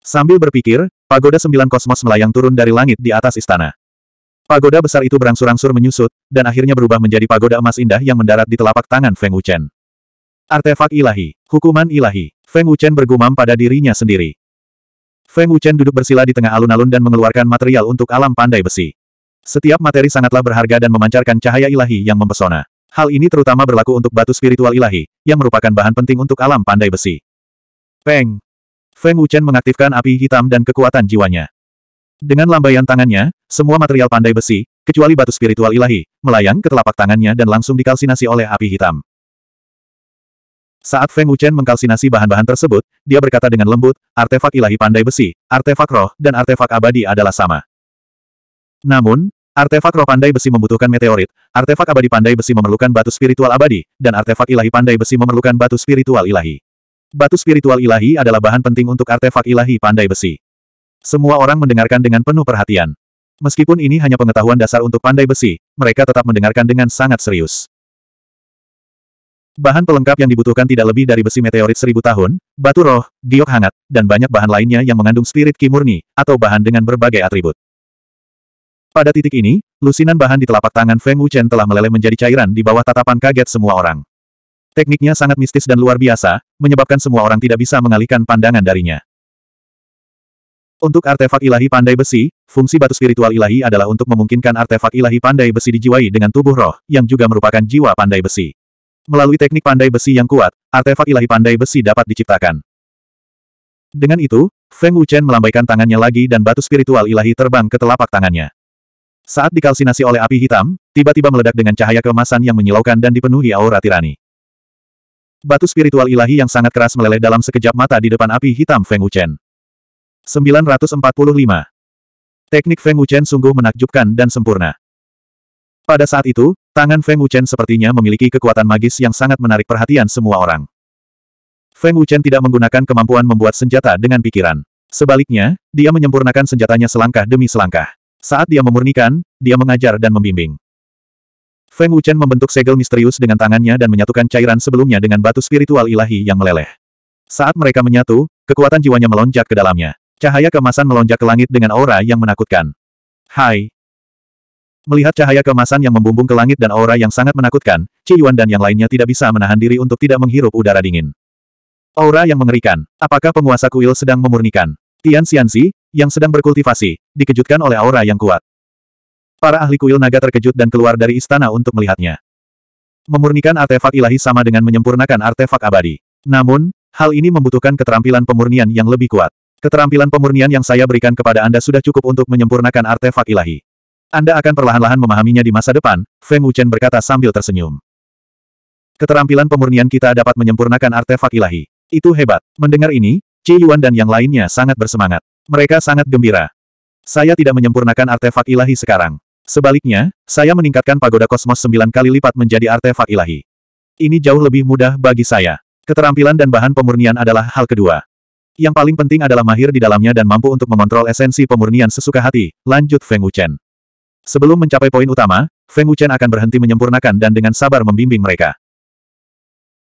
Sambil berpikir, pagoda sembilan kosmos melayang turun dari langit di atas istana. Pagoda besar itu berangsur-angsur menyusut, dan akhirnya berubah menjadi pagoda emas indah yang mendarat di telapak tangan Feng Wuchen. Artefak ilahi, hukuman ilahi, Feng Wuchen bergumam pada dirinya sendiri. Feng Wuchen duduk bersila di tengah alun-alun dan mengeluarkan material untuk alam pandai besi. Setiap materi sangatlah berharga dan memancarkan cahaya ilahi yang mempesona. Hal ini terutama berlaku untuk batu spiritual ilahi, yang merupakan bahan penting untuk alam pandai besi. Peng! Feng Wuchen mengaktifkan api hitam dan kekuatan jiwanya. Dengan lambaian tangannya, semua material pandai besi, kecuali batu spiritual ilahi, melayang ke telapak tangannya dan langsung dikalsinasi oleh api hitam. Saat Feng Wuchen mengkalsinasi bahan-bahan tersebut, dia berkata dengan lembut, artefak ilahi pandai besi, artefak roh, dan artefak abadi adalah sama. Namun, artefak roh pandai besi membutuhkan meteorit, artefak abadi pandai besi memerlukan batu spiritual abadi, dan artefak ilahi pandai besi memerlukan batu spiritual ilahi. Batu spiritual ilahi adalah bahan penting untuk artefak ilahi pandai besi. Semua orang mendengarkan dengan penuh perhatian. Meskipun ini hanya pengetahuan dasar untuk pandai besi, mereka tetap mendengarkan dengan sangat serius. Bahan pelengkap yang dibutuhkan tidak lebih dari besi meteorit seribu tahun, batu roh, giok hangat, dan banyak bahan lainnya yang mengandung spirit kimurni atau bahan dengan berbagai atribut. Pada titik ini, lusinan bahan di telapak tangan Feng Wuchen telah meleleh menjadi cairan di bawah tatapan kaget semua orang. Tekniknya sangat mistis dan luar biasa, menyebabkan semua orang tidak bisa mengalihkan pandangan darinya. Untuk artefak ilahi pandai besi, fungsi batu spiritual ilahi adalah untuk memungkinkan artefak ilahi pandai besi dijiwai dengan tubuh roh, yang juga merupakan jiwa pandai besi. Melalui teknik pandai besi yang kuat, artefak ilahi pandai besi dapat diciptakan. Dengan itu, Feng Wuchen melambaikan tangannya lagi dan batu spiritual ilahi terbang ke telapak tangannya. Saat dikalsinasi oleh api hitam, tiba-tiba meledak dengan cahaya kemasan yang menyilaukan dan dipenuhi aura tirani. Batu spiritual ilahi yang sangat keras meleleh dalam sekejap mata di depan api hitam Feng Wuchen. 945. Teknik Feng Wuchen sungguh menakjubkan dan sempurna. Pada saat itu, tangan Feng Wuchen sepertinya memiliki kekuatan magis yang sangat menarik perhatian semua orang. Feng Wuchen tidak menggunakan kemampuan membuat senjata dengan pikiran. Sebaliknya, dia menyempurnakan senjatanya selangkah demi selangkah. Saat dia memurnikan, dia mengajar dan membimbing. Feng Wuchen membentuk segel misterius dengan tangannya dan menyatukan cairan sebelumnya dengan batu spiritual ilahi yang meleleh. Saat mereka menyatu, kekuatan jiwanya melonjak ke dalamnya. Cahaya kemasan melonjak ke langit dengan aura yang menakutkan. Hai, Melihat cahaya kemasan yang membumbung ke langit dan aura yang sangat menakutkan, Ci Yuan dan yang lainnya tidak bisa menahan diri untuk tidak menghirup udara dingin. Aura yang mengerikan. Apakah penguasa kuil sedang memurnikan? Tian Xianxi, yang sedang berkultivasi, dikejutkan oleh aura yang kuat. Para ahli kuil naga terkejut dan keluar dari istana untuk melihatnya. Memurnikan artefak ilahi sama dengan menyempurnakan artefak abadi. Namun, hal ini membutuhkan keterampilan pemurnian yang lebih kuat. Keterampilan pemurnian yang saya berikan kepada Anda sudah cukup untuk menyempurnakan artefak ilahi. Anda akan perlahan-lahan memahaminya di masa depan, Feng Wuchen berkata sambil tersenyum. Keterampilan pemurnian kita dapat menyempurnakan artefak ilahi. Itu hebat. Mendengar ini, Ci Yuan dan yang lainnya sangat bersemangat. Mereka sangat gembira. Saya tidak menyempurnakan artefak ilahi sekarang. Sebaliknya, saya meningkatkan pagoda kosmos sembilan kali lipat menjadi artefak ilahi. Ini jauh lebih mudah bagi saya. Keterampilan dan bahan pemurnian adalah hal kedua. Yang paling penting adalah mahir di dalamnya dan mampu untuk mengontrol esensi pemurnian sesuka hati, lanjut Feng Wuchen. Sebelum mencapai poin utama, Feng Wuchen akan berhenti menyempurnakan dan dengan sabar membimbing mereka.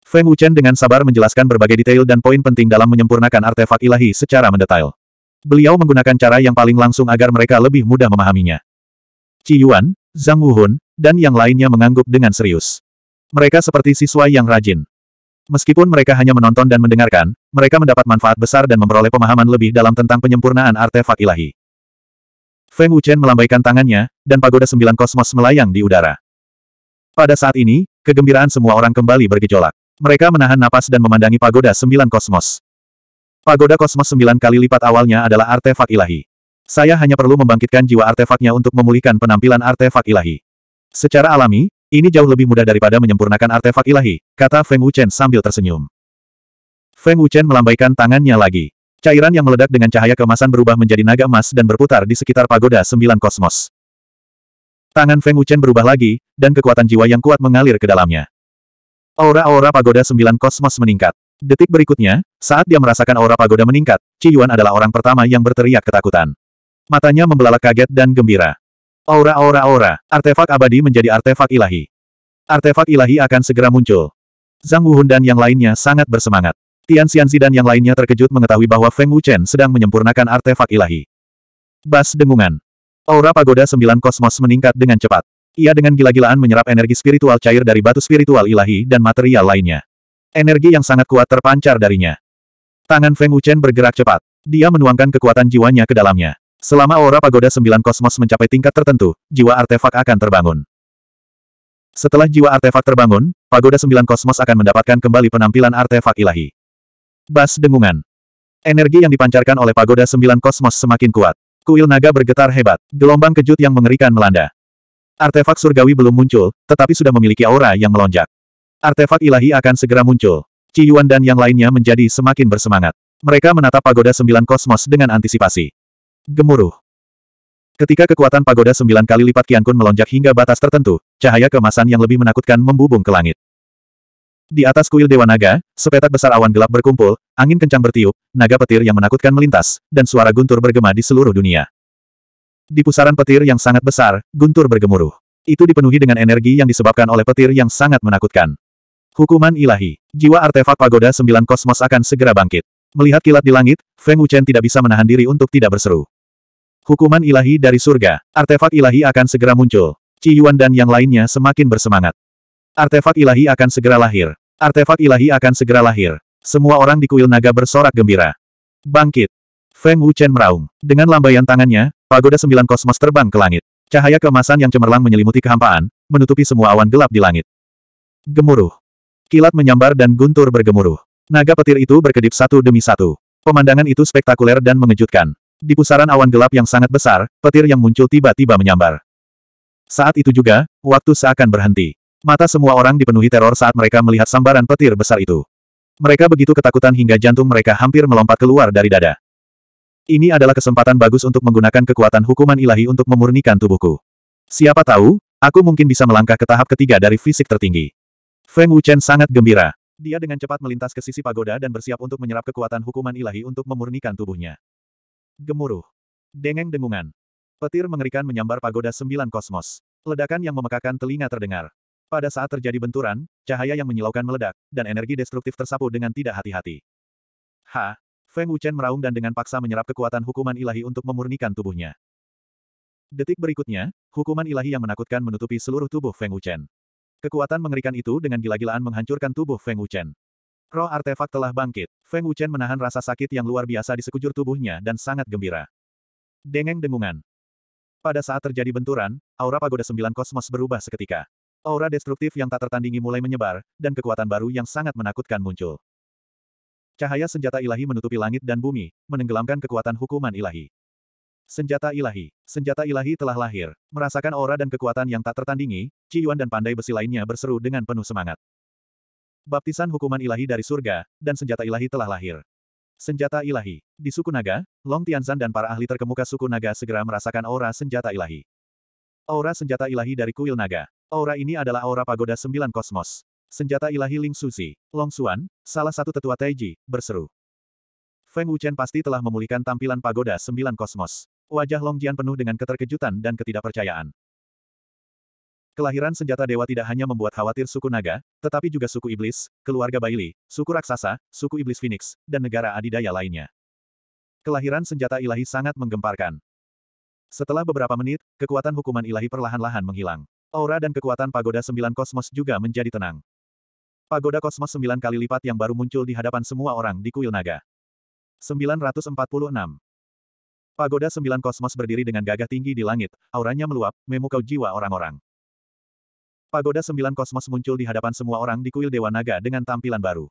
Feng Wuchen dengan sabar menjelaskan berbagai detail dan poin penting dalam menyempurnakan artefak ilahi secara mendetail. Beliau menggunakan cara yang paling langsung agar mereka lebih mudah memahaminya. Qi Yuan, Zhang Wuhun, dan yang lainnya mengangguk dengan serius. Mereka seperti siswa yang rajin. Meskipun mereka hanya menonton dan mendengarkan, mereka mendapat manfaat besar dan memperoleh pemahaman lebih dalam tentang penyempurnaan artefak ilahi. Feng Wuchen melambaikan tangannya, dan pagoda sembilan kosmos melayang di udara. Pada saat ini, kegembiraan semua orang kembali bergejolak. Mereka menahan napas dan memandangi pagoda sembilan kosmos. Pagoda kosmos sembilan kali lipat awalnya adalah artefak ilahi. Saya hanya perlu membangkitkan jiwa artefaknya untuk memulihkan penampilan artefak ilahi. Secara alami, ini jauh lebih mudah daripada menyempurnakan artefak ilahi, kata Feng Wuchen sambil tersenyum. Feng Wuchen melambaikan tangannya lagi. Cairan yang meledak dengan cahaya kemasan berubah menjadi naga emas dan berputar di sekitar pagoda sembilan kosmos. Tangan Feng Wuchen berubah lagi, dan kekuatan jiwa yang kuat mengalir ke dalamnya. Aura-aura pagoda sembilan kosmos meningkat. Detik berikutnya, saat dia merasakan aura pagoda meningkat, Ci Yuan adalah orang pertama yang berteriak ketakutan. Matanya membelalak kaget dan gembira. Aura-aura-aura, artefak abadi menjadi artefak ilahi. Artefak ilahi akan segera muncul. Zhang Wuhun dan yang lainnya sangat bersemangat. Tian Xianzi dan yang lainnya terkejut mengetahui bahwa Feng Wuchen sedang menyempurnakan artefak ilahi. Bas dengungan. Aura pagoda sembilan kosmos meningkat dengan cepat. Ia dengan gila-gilaan menyerap energi spiritual cair dari batu spiritual ilahi dan material lainnya. Energi yang sangat kuat terpancar darinya. Tangan Feng Wuchen bergerak cepat. Dia menuangkan kekuatan jiwanya ke dalamnya. Selama aura pagoda sembilan kosmos mencapai tingkat tertentu, jiwa artefak akan terbangun. Setelah jiwa artefak terbangun, pagoda sembilan kosmos akan mendapatkan kembali penampilan artefak ilahi. Bas dengungan. Energi yang dipancarkan oleh pagoda sembilan kosmos semakin kuat. Kuil naga bergetar hebat. Gelombang kejut yang mengerikan melanda. Artefak surgawi belum muncul, tetapi sudah memiliki aura yang melonjak. Artefak ilahi akan segera muncul. Ci Yuan dan yang lainnya menjadi semakin bersemangat. Mereka menatap pagoda sembilan kosmos dengan antisipasi. Gemuruh. Ketika kekuatan pagoda sembilan kali lipat Kiankun melonjak hingga batas tertentu, cahaya kemasan yang lebih menakutkan membubung ke langit. Di atas kuil Dewa Naga, sepetak besar awan gelap berkumpul, angin kencang bertiup, naga petir yang menakutkan melintas, dan suara guntur bergema di seluruh dunia. Di pusaran petir yang sangat besar, guntur bergemuruh. Itu dipenuhi dengan energi yang disebabkan oleh petir yang sangat menakutkan. Hukuman ilahi. Jiwa artefak pagoda sembilan kosmos akan segera bangkit. Melihat kilat di langit, Feng Wuchen tidak bisa menahan diri untuk tidak berseru. Hukuman ilahi dari surga, artefak ilahi akan segera muncul. Ci Yuan dan yang lainnya semakin bersemangat. Artefak ilahi akan segera lahir. Artefak ilahi akan segera lahir. Semua orang di kuil naga bersorak gembira. Bangkit. Feng Wuchen meraung. Dengan lambaian tangannya, pagoda sembilan kosmos terbang ke langit. Cahaya kemasan yang cemerlang menyelimuti kehampaan, menutupi semua awan gelap di langit. Gemuruh. Kilat menyambar dan guntur bergemuruh. Naga petir itu berkedip satu demi satu. Pemandangan itu spektakuler dan mengejutkan. Di pusaran awan gelap yang sangat besar, petir yang muncul tiba-tiba menyambar. Saat itu juga, waktu seakan berhenti. Mata semua orang dipenuhi teror saat mereka melihat sambaran petir besar itu. Mereka begitu ketakutan hingga jantung mereka hampir melompat keluar dari dada. Ini adalah kesempatan bagus untuk menggunakan kekuatan hukuman ilahi untuk memurnikan tubuhku. Siapa tahu, aku mungkin bisa melangkah ke tahap ketiga dari fisik tertinggi. Feng Wuchen sangat gembira. Dia dengan cepat melintas ke sisi pagoda dan bersiap untuk menyerap kekuatan hukuman ilahi untuk memurnikan tubuhnya. Gemuruh. Dengeng dengungan. Petir mengerikan menyambar pagoda sembilan kosmos. Ledakan yang memekakan telinga terdengar. Pada saat terjadi benturan, cahaya yang menyilaukan meledak, dan energi destruktif tersapu dengan tidak hati-hati. Ha! Feng Wuchen meraung dan dengan paksa menyerap kekuatan hukuman ilahi untuk memurnikan tubuhnya. Detik berikutnya, hukuman ilahi yang menakutkan menutupi seluruh tubuh Feng Wuchen. Kekuatan mengerikan itu dengan gila-gilaan menghancurkan tubuh Feng Wuchen. Roh artefak telah bangkit. Feng Wuchen menahan rasa sakit yang luar biasa di sekujur tubuhnya dan sangat gembira. Dengeng dengungan. Pada saat terjadi benturan, aura pagoda sembilan kosmos berubah seketika. Aura destruktif yang tak tertandingi mulai menyebar, dan kekuatan baru yang sangat menakutkan muncul. Cahaya senjata ilahi menutupi langit dan bumi, menenggelamkan kekuatan hukuman ilahi. Senjata ilahi. Senjata ilahi telah lahir. Merasakan aura dan kekuatan yang tak tertandingi, Ci Yuan dan pandai besi lainnya berseru dengan penuh semangat. Baptisan hukuman ilahi dari surga, dan senjata ilahi telah lahir. Senjata ilahi. Di suku naga, Long Tianzan dan para ahli terkemuka suku naga segera merasakan aura senjata ilahi. Aura senjata ilahi dari kuil naga, Aura ini adalah aura pagoda sembilan kosmos. Senjata ilahi Ling Suzi, Long Xuan, salah satu tetua Taiji, berseru. Feng Wuchen pasti telah memulihkan tampilan pagoda sembilan kosmos. Wajah Long Jian penuh dengan keterkejutan dan ketidakpercayaan. Kelahiran senjata dewa tidak hanya membuat khawatir suku naga, tetapi juga suku iblis, keluarga Baili, suku raksasa, suku iblis Phoenix, dan negara adidaya lainnya. Kelahiran senjata ilahi sangat menggemparkan. Setelah beberapa menit, kekuatan hukuman ilahi perlahan-lahan menghilang. Aura dan kekuatan pagoda sembilan kosmos juga menjadi tenang. Pagoda kosmos sembilan kali lipat yang baru muncul di hadapan semua orang di kuil naga. 946. Pagoda sembilan kosmos berdiri dengan gagah tinggi di langit, auranya meluap, memukau jiwa orang-orang. Pagoda sembilan kosmos muncul di hadapan semua orang di kuil Dewa Naga dengan tampilan baru.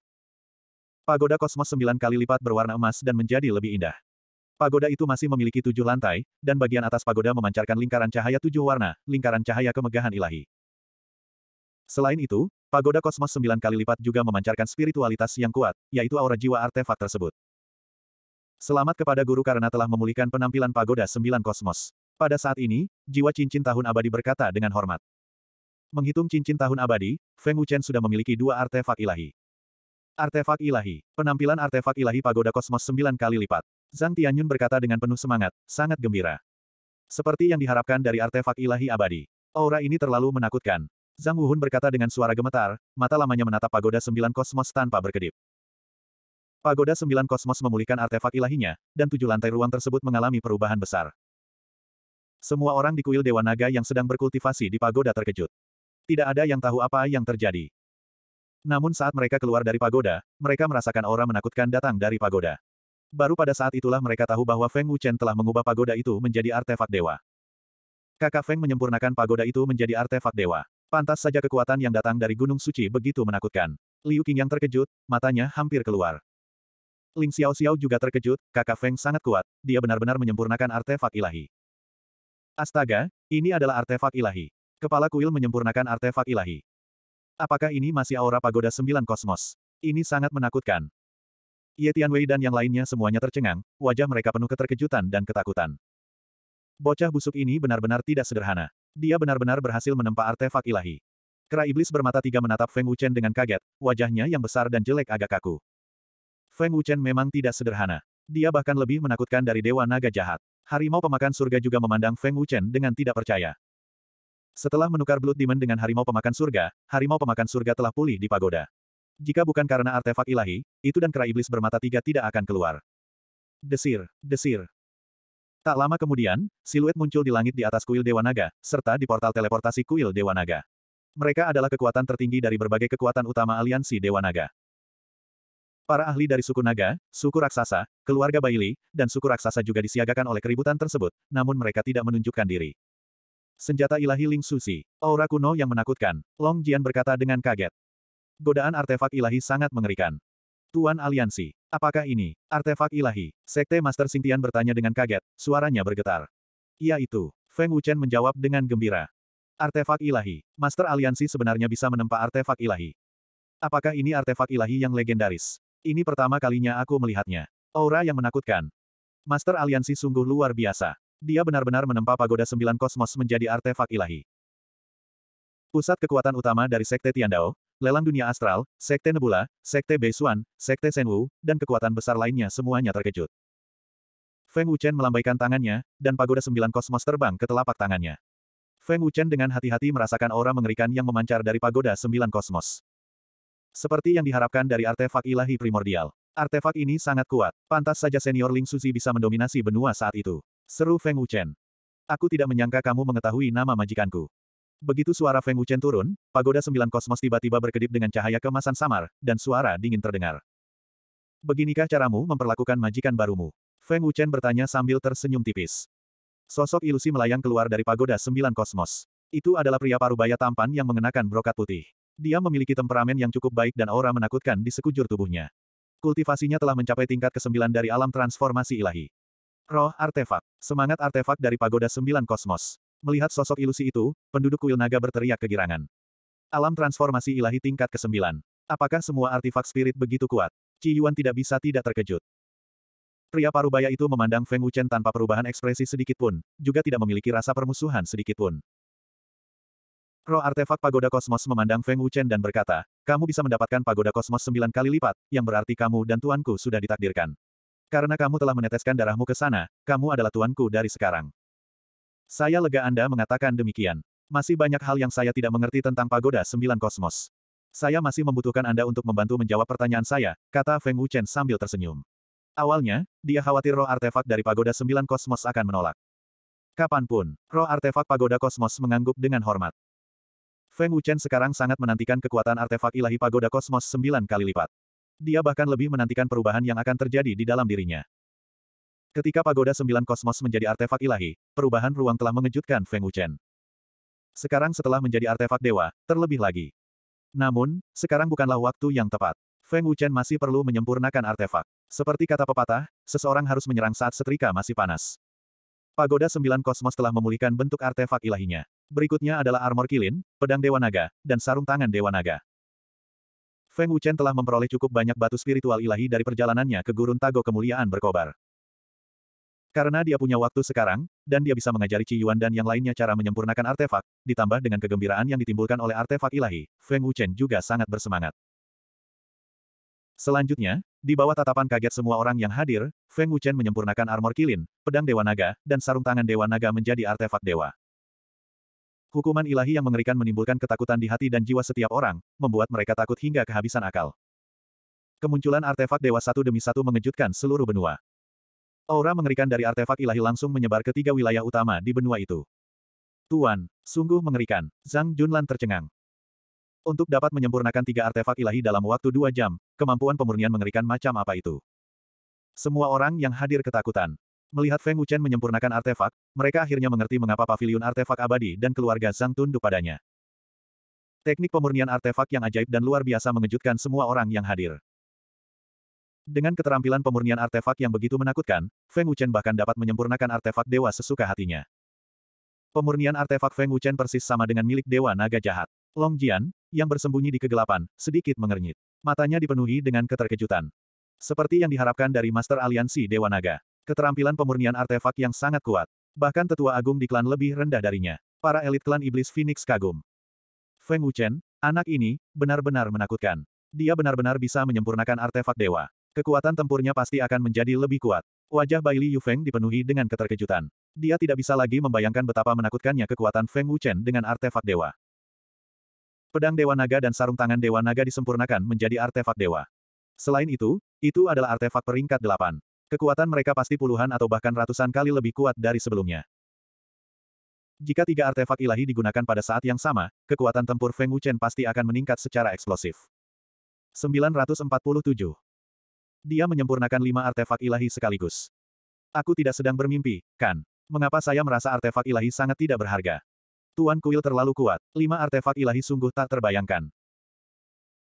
Pagoda kosmos sembilan kali lipat berwarna emas dan menjadi lebih indah. Pagoda itu masih memiliki tujuh lantai, dan bagian atas pagoda memancarkan lingkaran cahaya tujuh warna, lingkaran cahaya kemegahan ilahi. Selain itu, pagoda kosmos sembilan kali lipat juga memancarkan spiritualitas yang kuat, yaitu aura jiwa artefak tersebut. Selamat kepada guru karena telah memulihkan penampilan pagoda sembilan kosmos. Pada saat ini, jiwa cincin tahun abadi berkata dengan hormat. Menghitung cincin tahun abadi, Feng Wuchen sudah memiliki dua artefak ilahi. Artefak ilahi. Penampilan artefak ilahi pagoda kosmos sembilan kali lipat. Zhang Tianyun berkata dengan penuh semangat, sangat gembira. Seperti yang diharapkan dari artefak ilahi abadi. Aura ini terlalu menakutkan. Zhang Wuhun berkata dengan suara gemetar, mata lamanya menatap pagoda sembilan kosmos tanpa berkedip. Pagoda sembilan kosmos memulihkan artefak ilahinya, dan tujuh lantai ruang tersebut mengalami perubahan besar. Semua orang di kuil Dewa Naga yang sedang berkultivasi di pagoda terkejut. Tidak ada yang tahu apa yang terjadi. Namun saat mereka keluar dari pagoda, mereka merasakan aura menakutkan datang dari pagoda. Baru pada saat itulah mereka tahu bahwa Feng Wuchen telah mengubah pagoda itu menjadi artefak dewa. Kakak Feng menyempurnakan pagoda itu menjadi artefak dewa. Pantas saja kekuatan yang datang dari Gunung Suci begitu menakutkan. Liu Qing yang terkejut, matanya hampir keluar. Ling Xiao Xiao juga terkejut, kakak Feng sangat kuat, dia benar-benar menyempurnakan artefak ilahi. Astaga, ini adalah artefak ilahi. Kepala kuil menyempurnakan artefak ilahi. Apakah ini masih aura pagoda sembilan kosmos? Ini sangat menakutkan. Ye Tianwei dan yang lainnya semuanya tercengang, wajah mereka penuh keterkejutan dan ketakutan. Bocah busuk ini benar-benar tidak sederhana. Dia benar-benar berhasil menempa artefak ilahi. Kera iblis bermata tiga menatap Feng Wuchen dengan kaget, wajahnya yang besar dan jelek agak kaku. Feng Wuchen memang tidak sederhana. Dia bahkan lebih menakutkan dari Dewa Naga Jahat. Harimau pemakan surga juga memandang Feng Wuchen dengan tidak percaya. Setelah menukar Blood Demon dengan harimau pemakan surga, harimau pemakan surga telah pulih di pagoda. Jika bukan karena artefak ilahi, itu dan kera iblis bermata tiga tidak akan keluar. Desir, desir. Tak lama kemudian, siluet muncul di langit di atas kuil Dewa Naga, serta di portal teleportasi kuil Dewa Naga. Mereka adalah kekuatan tertinggi dari berbagai kekuatan utama aliansi Dewa Naga. Para ahli dari suku Naga, suku raksasa, keluarga Baili, dan suku raksasa juga disiagakan oleh keributan tersebut, namun mereka tidak menunjukkan diri. Senjata ilahi Ling Susi. Aura kuno yang menakutkan, Long Jian berkata dengan kaget. Godaan artefak ilahi sangat mengerikan. Tuan Aliansi, apakah ini, artefak ilahi? Sekte Master Singtian bertanya dengan kaget, suaranya bergetar. Ia itu, Feng Wuchen menjawab dengan gembira. Artefak ilahi, Master Aliansi sebenarnya bisa menempa artefak ilahi. Apakah ini artefak ilahi yang legendaris? Ini pertama kalinya aku melihatnya. Aura yang menakutkan. Master Aliansi sungguh luar biasa. Dia benar-benar menempa pagoda sembilan kosmos menjadi artefak ilahi. Pusat kekuatan utama dari Sekte Tiandao, Lelang Dunia Astral, Sekte Nebula, Sekte Beisuan, Sekte Senwu, dan kekuatan besar lainnya semuanya terkejut. Feng Wuchen melambaikan tangannya, dan pagoda sembilan kosmos terbang ke telapak tangannya. Feng Wuchen dengan hati-hati merasakan aura mengerikan yang memancar dari pagoda sembilan kosmos. Seperti yang diharapkan dari artefak ilahi primordial. Artefak ini sangat kuat, pantas saja senior Ling Suzi bisa mendominasi benua saat itu. Seru Feng Wuchen. Aku tidak menyangka kamu mengetahui nama majikanku. Begitu suara Feng Wuchen turun, pagoda sembilan kosmos tiba-tiba berkedip dengan cahaya kemasan samar, dan suara dingin terdengar. Beginikah caramu memperlakukan majikan barumu? Feng Wuchen bertanya sambil tersenyum tipis. Sosok ilusi melayang keluar dari pagoda sembilan kosmos. Itu adalah pria parubaya tampan yang mengenakan brokat putih. Dia memiliki temperamen yang cukup baik dan aura menakutkan di sekujur tubuhnya. Kultivasinya telah mencapai tingkat kesembilan dari alam transformasi ilahi. Roh artefak. Semangat artefak dari Pagoda Sembilan Kosmos. Melihat sosok ilusi itu, penduduk kuil naga berteriak kegirangan. Alam transformasi ilahi tingkat ke-9. Apakah semua artefak spirit begitu kuat? Ci Yuan tidak bisa tidak terkejut. Pria parubaya itu memandang Feng Wuchen tanpa perubahan ekspresi sedikitpun, juga tidak memiliki rasa permusuhan sedikitpun. Roh artefak Pagoda Kosmos memandang Feng Wuchen dan berkata, kamu bisa mendapatkan Pagoda Kosmos sembilan kali lipat, yang berarti kamu dan tuanku sudah ditakdirkan. Karena kamu telah meneteskan darahmu ke sana, kamu adalah tuanku dari sekarang. Saya lega Anda mengatakan demikian. Masih banyak hal yang saya tidak mengerti tentang pagoda sembilan kosmos. Saya masih membutuhkan Anda untuk membantu menjawab pertanyaan saya, kata Feng Wuchen sambil tersenyum. Awalnya, dia khawatir roh artefak dari pagoda sembilan kosmos akan menolak. Kapanpun, roh artefak pagoda kosmos mengangguk dengan hormat. Feng Wuchen sekarang sangat menantikan kekuatan artefak ilahi pagoda kosmos sembilan kali lipat. Dia bahkan lebih menantikan perubahan yang akan terjadi di dalam dirinya. Ketika pagoda sembilan kosmos menjadi artefak ilahi, perubahan ruang telah mengejutkan Feng Wuchen. Sekarang setelah menjadi artefak dewa, terlebih lagi. Namun, sekarang bukanlah waktu yang tepat. Feng Wuchen masih perlu menyempurnakan artefak. Seperti kata pepatah, seseorang harus menyerang saat setrika masih panas. Pagoda Sembilan Kosmos telah memulihkan bentuk artefak ilahinya. Berikutnya adalah armor kilin, pedang dewa naga, dan sarung tangan dewa naga. Feng Wuchen telah memperoleh cukup banyak batu spiritual ilahi dari perjalanannya ke gurun Tago Kemuliaan berkobar. Karena dia punya waktu sekarang, dan dia bisa mengajari Ci Yuan dan yang lainnya cara menyempurnakan artefak, ditambah dengan kegembiraan yang ditimbulkan oleh artefak ilahi, Feng Wuchen juga sangat bersemangat. Selanjutnya, di bawah tatapan kaget semua orang yang hadir, Feng Wuchen menyempurnakan armor kilin, pedang Dewa Naga, dan sarung tangan Dewa Naga menjadi artefak Dewa. Hukuman ilahi yang mengerikan menimbulkan ketakutan di hati dan jiwa setiap orang, membuat mereka takut hingga kehabisan akal. Kemunculan artefak dewa satu demi satu mengejutkan seluruh benua. Aura mengerikan dari artefak ilahi langsung menyebar ke tiga wilayah utama di benua itu. Tuan, sungguh mengerikan, Zhang Junlan tercengang. Untuk dapat menyempurnakan tiga artefak ilahi dalam waktu dua jam, kemampuan pemurnian mengerikan macam apa itu. Semua orang yang hadir ketakutan. Melihat Feng Wuchen menyempurnakan artefak, mereka akhirnya mengerti mengapa pavilion artefak abadi dan keluarga Zhang tunduk padanya. Teknik pemurnian artefak yang ajaib dan luar biasa mengejutkan semua orang yang hadir. Dengan keterampilan pemurnian artefak yang begitu menakutkan, Feng Wuchen bahkan dapat menyempurnakan artefak dewa sesuka hatinya. Pemurnian artefak Feng Wuchen persis sama dengan milik dewa naga jahat. Long Jian, yang bersembunyi di kegelapan, sedikit mengernyit. Matanya dipenuhi dengan keterkejutan. Seperti yang diharapkan dari Master Aliansi Dewa Naga. Keterampilan pemurnian artefak yang sangat kuat. Bahkan tetua agung di klan lebih rendah darinya. Para elit klan iblis Phoenix kagum. Feng Wuchen, anak ini, benar-benar menakutkan. Dia benar-benar bisa menyempurnakan artefak dewa. Kekuatan tempurnya pasti akan menjadi lebih kuat. Wajah Yu Feng dipenuhi dengan keterkejutan. Dia tidak bisa lagi membayangkan betapa menakutkannya kekuatan Feng Wuchen dengan artefak dewa. Pedang Dewa Naga dan sarung tangan Dewa Naga disempurnakan menjadi artefak dewa. Selain itu, itu adalah artefak peringkat delapan. Kekuatan mereka pasti puluhan atau bahkan ratusan kali lebih kuat dari sebelumnya. Jika tiga artefak ilahi digunakan pada saat yang sama, kekuatan tempur Feng Wuchen pasti akan meningkat secara eksplosif. 947. Dia menyempurnakan lima artefak ilahi sekaligus. Aku tidak sedang bermimpi, kan? Mengapa saya merasa artefak ilahi sangat tidak berharga? Tuan Kuil terlalu kuat, lima artefak ilahi sungguh tak terbayangkan.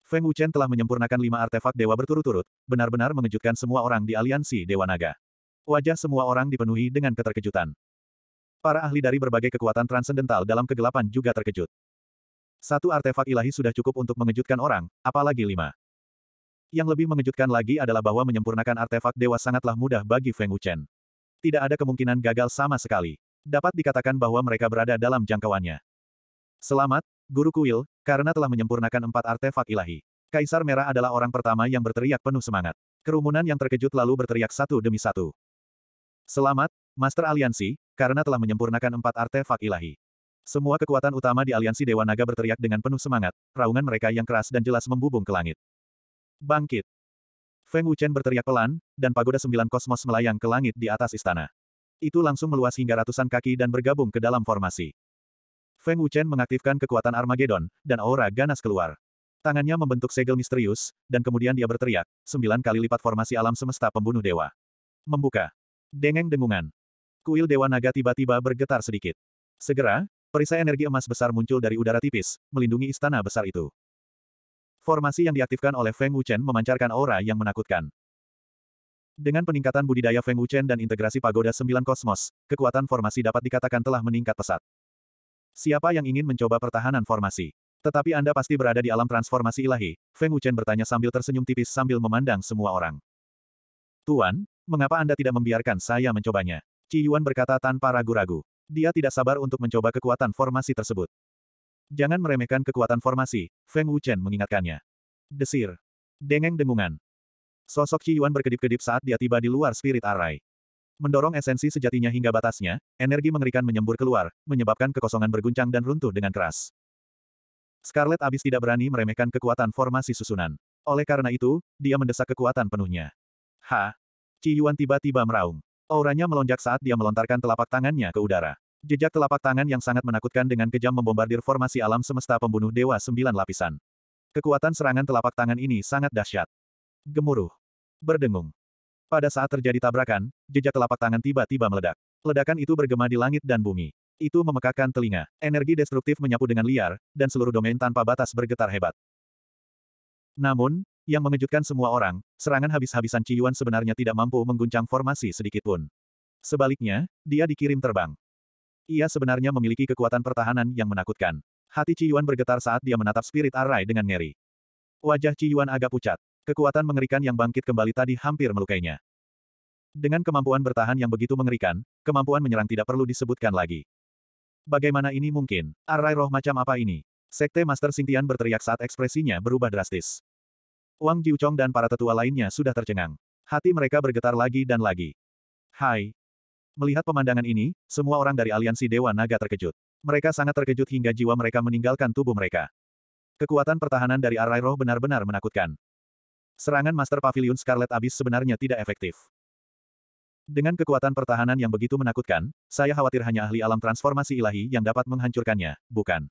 Feng Wuchen telah menyempurnakan lima artefak dewa berturut-turut, benar-benar mengejutkan semua orang di aliansi Dewa Naga. Wajah semua orang dipenuhi dengan keterkejutan. Para ahli dari berbagai kekuatan transendental dalam kegelapan juga terkejut. Satu artefak ilahi sudah cukup untuk mengejutkan orang, apalagi lima. Yang lebih mengejutkan lagi adalah bahwa menyempurnakan artefak dewa sangatlah mudah bagi Feng Wuchen. Tidak ada kemungkinan gagal sama sekali. Dapat dikatakan bahwa mereka berada dalam jangkauannya. Selamat, Guru Kuil, karena telah menyempurnakan empat artefak ilahi. Kaisar Merah adalah orang pertama yang berteriak penuh semangat. Kerumunan yang terkejut lalu berteriak satu demi satu. Selamat, Master Aliansi, karena telah menyempurnakan empat artefak ilahi. Semua kekuatan utama di aliansi Dewa Naga berteriak dengan penuh semangat, raungan mereka yang keras dan jelas membubung ke langit. Bangkit! Feng Wuchen berteriak pelan, dan pagoda sembilan kosmos melayang ke langit di atas istana. Itu langsung meluas hingga ratusan kaki dan bergabung ke dalam formasi. Feng Wuchen mengaktifkan kekuatan Armageddon, dan aura ganas keluar. Tangannya membentuk segel misterius, dan kemudian dia berteriak, sembilan kali lipat formasi alam semesta pembunuh dewa. Membuka. Dengeng dengungan. Kuil Dewa Naga tiba-tiba bergetar sedikit. Segera, perisai energi emas besar muncul dari udara tipis, melindungi istana besar itu. Formasi yang diaktifkan oleh Feng Wuchen memancarkan aura yang menakutkan. Dengan peningkatan budidaya Feng Wuchen dan integrasi pagoda sembilan kosmos, kekuatan formasi dapat dikatakan telah meningkat pesat. Siapa yang ingin mencoba pertahanan formasi? Tetapi Anda pasti berada di alam transformasi ilahi, Feng Wuchen bertanya sambil tersenyum tipis sambil memandang semua orang. Tuan, mengapa Anda tidak membiarkan saya mencobanya? Ci Yuan berkata tanpa ragu-ragu. Dia tidak sabar untuk mencoba kekuatan formasi tersebut. Jangan meremehkan kekuatan formasi, Feng Wuchen mengingatkannya. Desir. Dengeng dengungan. Sosok Ci Yuan berkedip-kedip saat dia tiba di luar spirit array. Mendorong esensi sejatinya hingga batasnya, energi mengerikan menyembur keluar, menyebabkan kekosongan berguncang dan runtuh dengan keras. Scarlet Abyss tidak berani meremehkan kekuatan formasi susunan. Oleh karena itu, dia mendesak kekuatan penuhnya. Ha! Ci Yuan tiba-tiba meraung. Auranya melonjak saat dia melontarkan telapak tangannya ke udara. Jejak telapak tangan yang sangat menakutkan dengan kejam membombardir formasi alam semesta pembunuh dewa sembilan lapisan. Kekuatan serangan telapak tangan ini sangat dahsyat. Gemuruh. Berdengung. Pada saat terjadi tabrakan, jejak telapak tangan tiba-tiba meledak. Ledakan itu bergema di langit dan bumi. Itu memekakan telinga. Energi destruktif menyapu dengan liar, dan seluruh domain tanpa batas bergetar hebat. Namun, yang mengejutkan semua orang, serangan habis-habisan Ciyuan sebenarnya tidak mampu mengguncang formasi sedikit pun. Sebaliknya, dia dikirim terbang. Ia sebenarnya memiliki kekuatan pertahanan yang menakutkan. Hati Ciyuan bergetar saat dia menatap spirit Arai dengan ngeri. Wajah Ciyuan agak pucat. Kekuatan mengerikan yang bangkit kembali tadi hampir melukainya. Dengan kemampuan bertahan yang begitu mengerikan, kemampuan menyerang tidak perlu disebutkan lagi. Bagaimana ini mungkin? Arai roh macam apa ini? Sekte Master Sintian berteriak saat ekspresinya berubah drastis. Wang Jiuchong dan para tetua lainnya sudah tercengang. Hati mereka bergetar lagi dan lagi. Hai. Melihat pemandangan ini, semua orang dari aliansi Dewa Naga terkejut. Mereka sangat terkejut hingga jiwa mereka meninggalkan tubuh mereka. Kekuatan pertahanan dari Arai Roh benar-benar menakutkan. Serangan Master Pavilion Scarlet Abyss sebenarnya tidak efektif. Dengan kekuatan pertahanan yang begitu menakutkan, saya khawatir hanya ahli alam transformasi ilahi yang dapat menghancurkannya, bukan.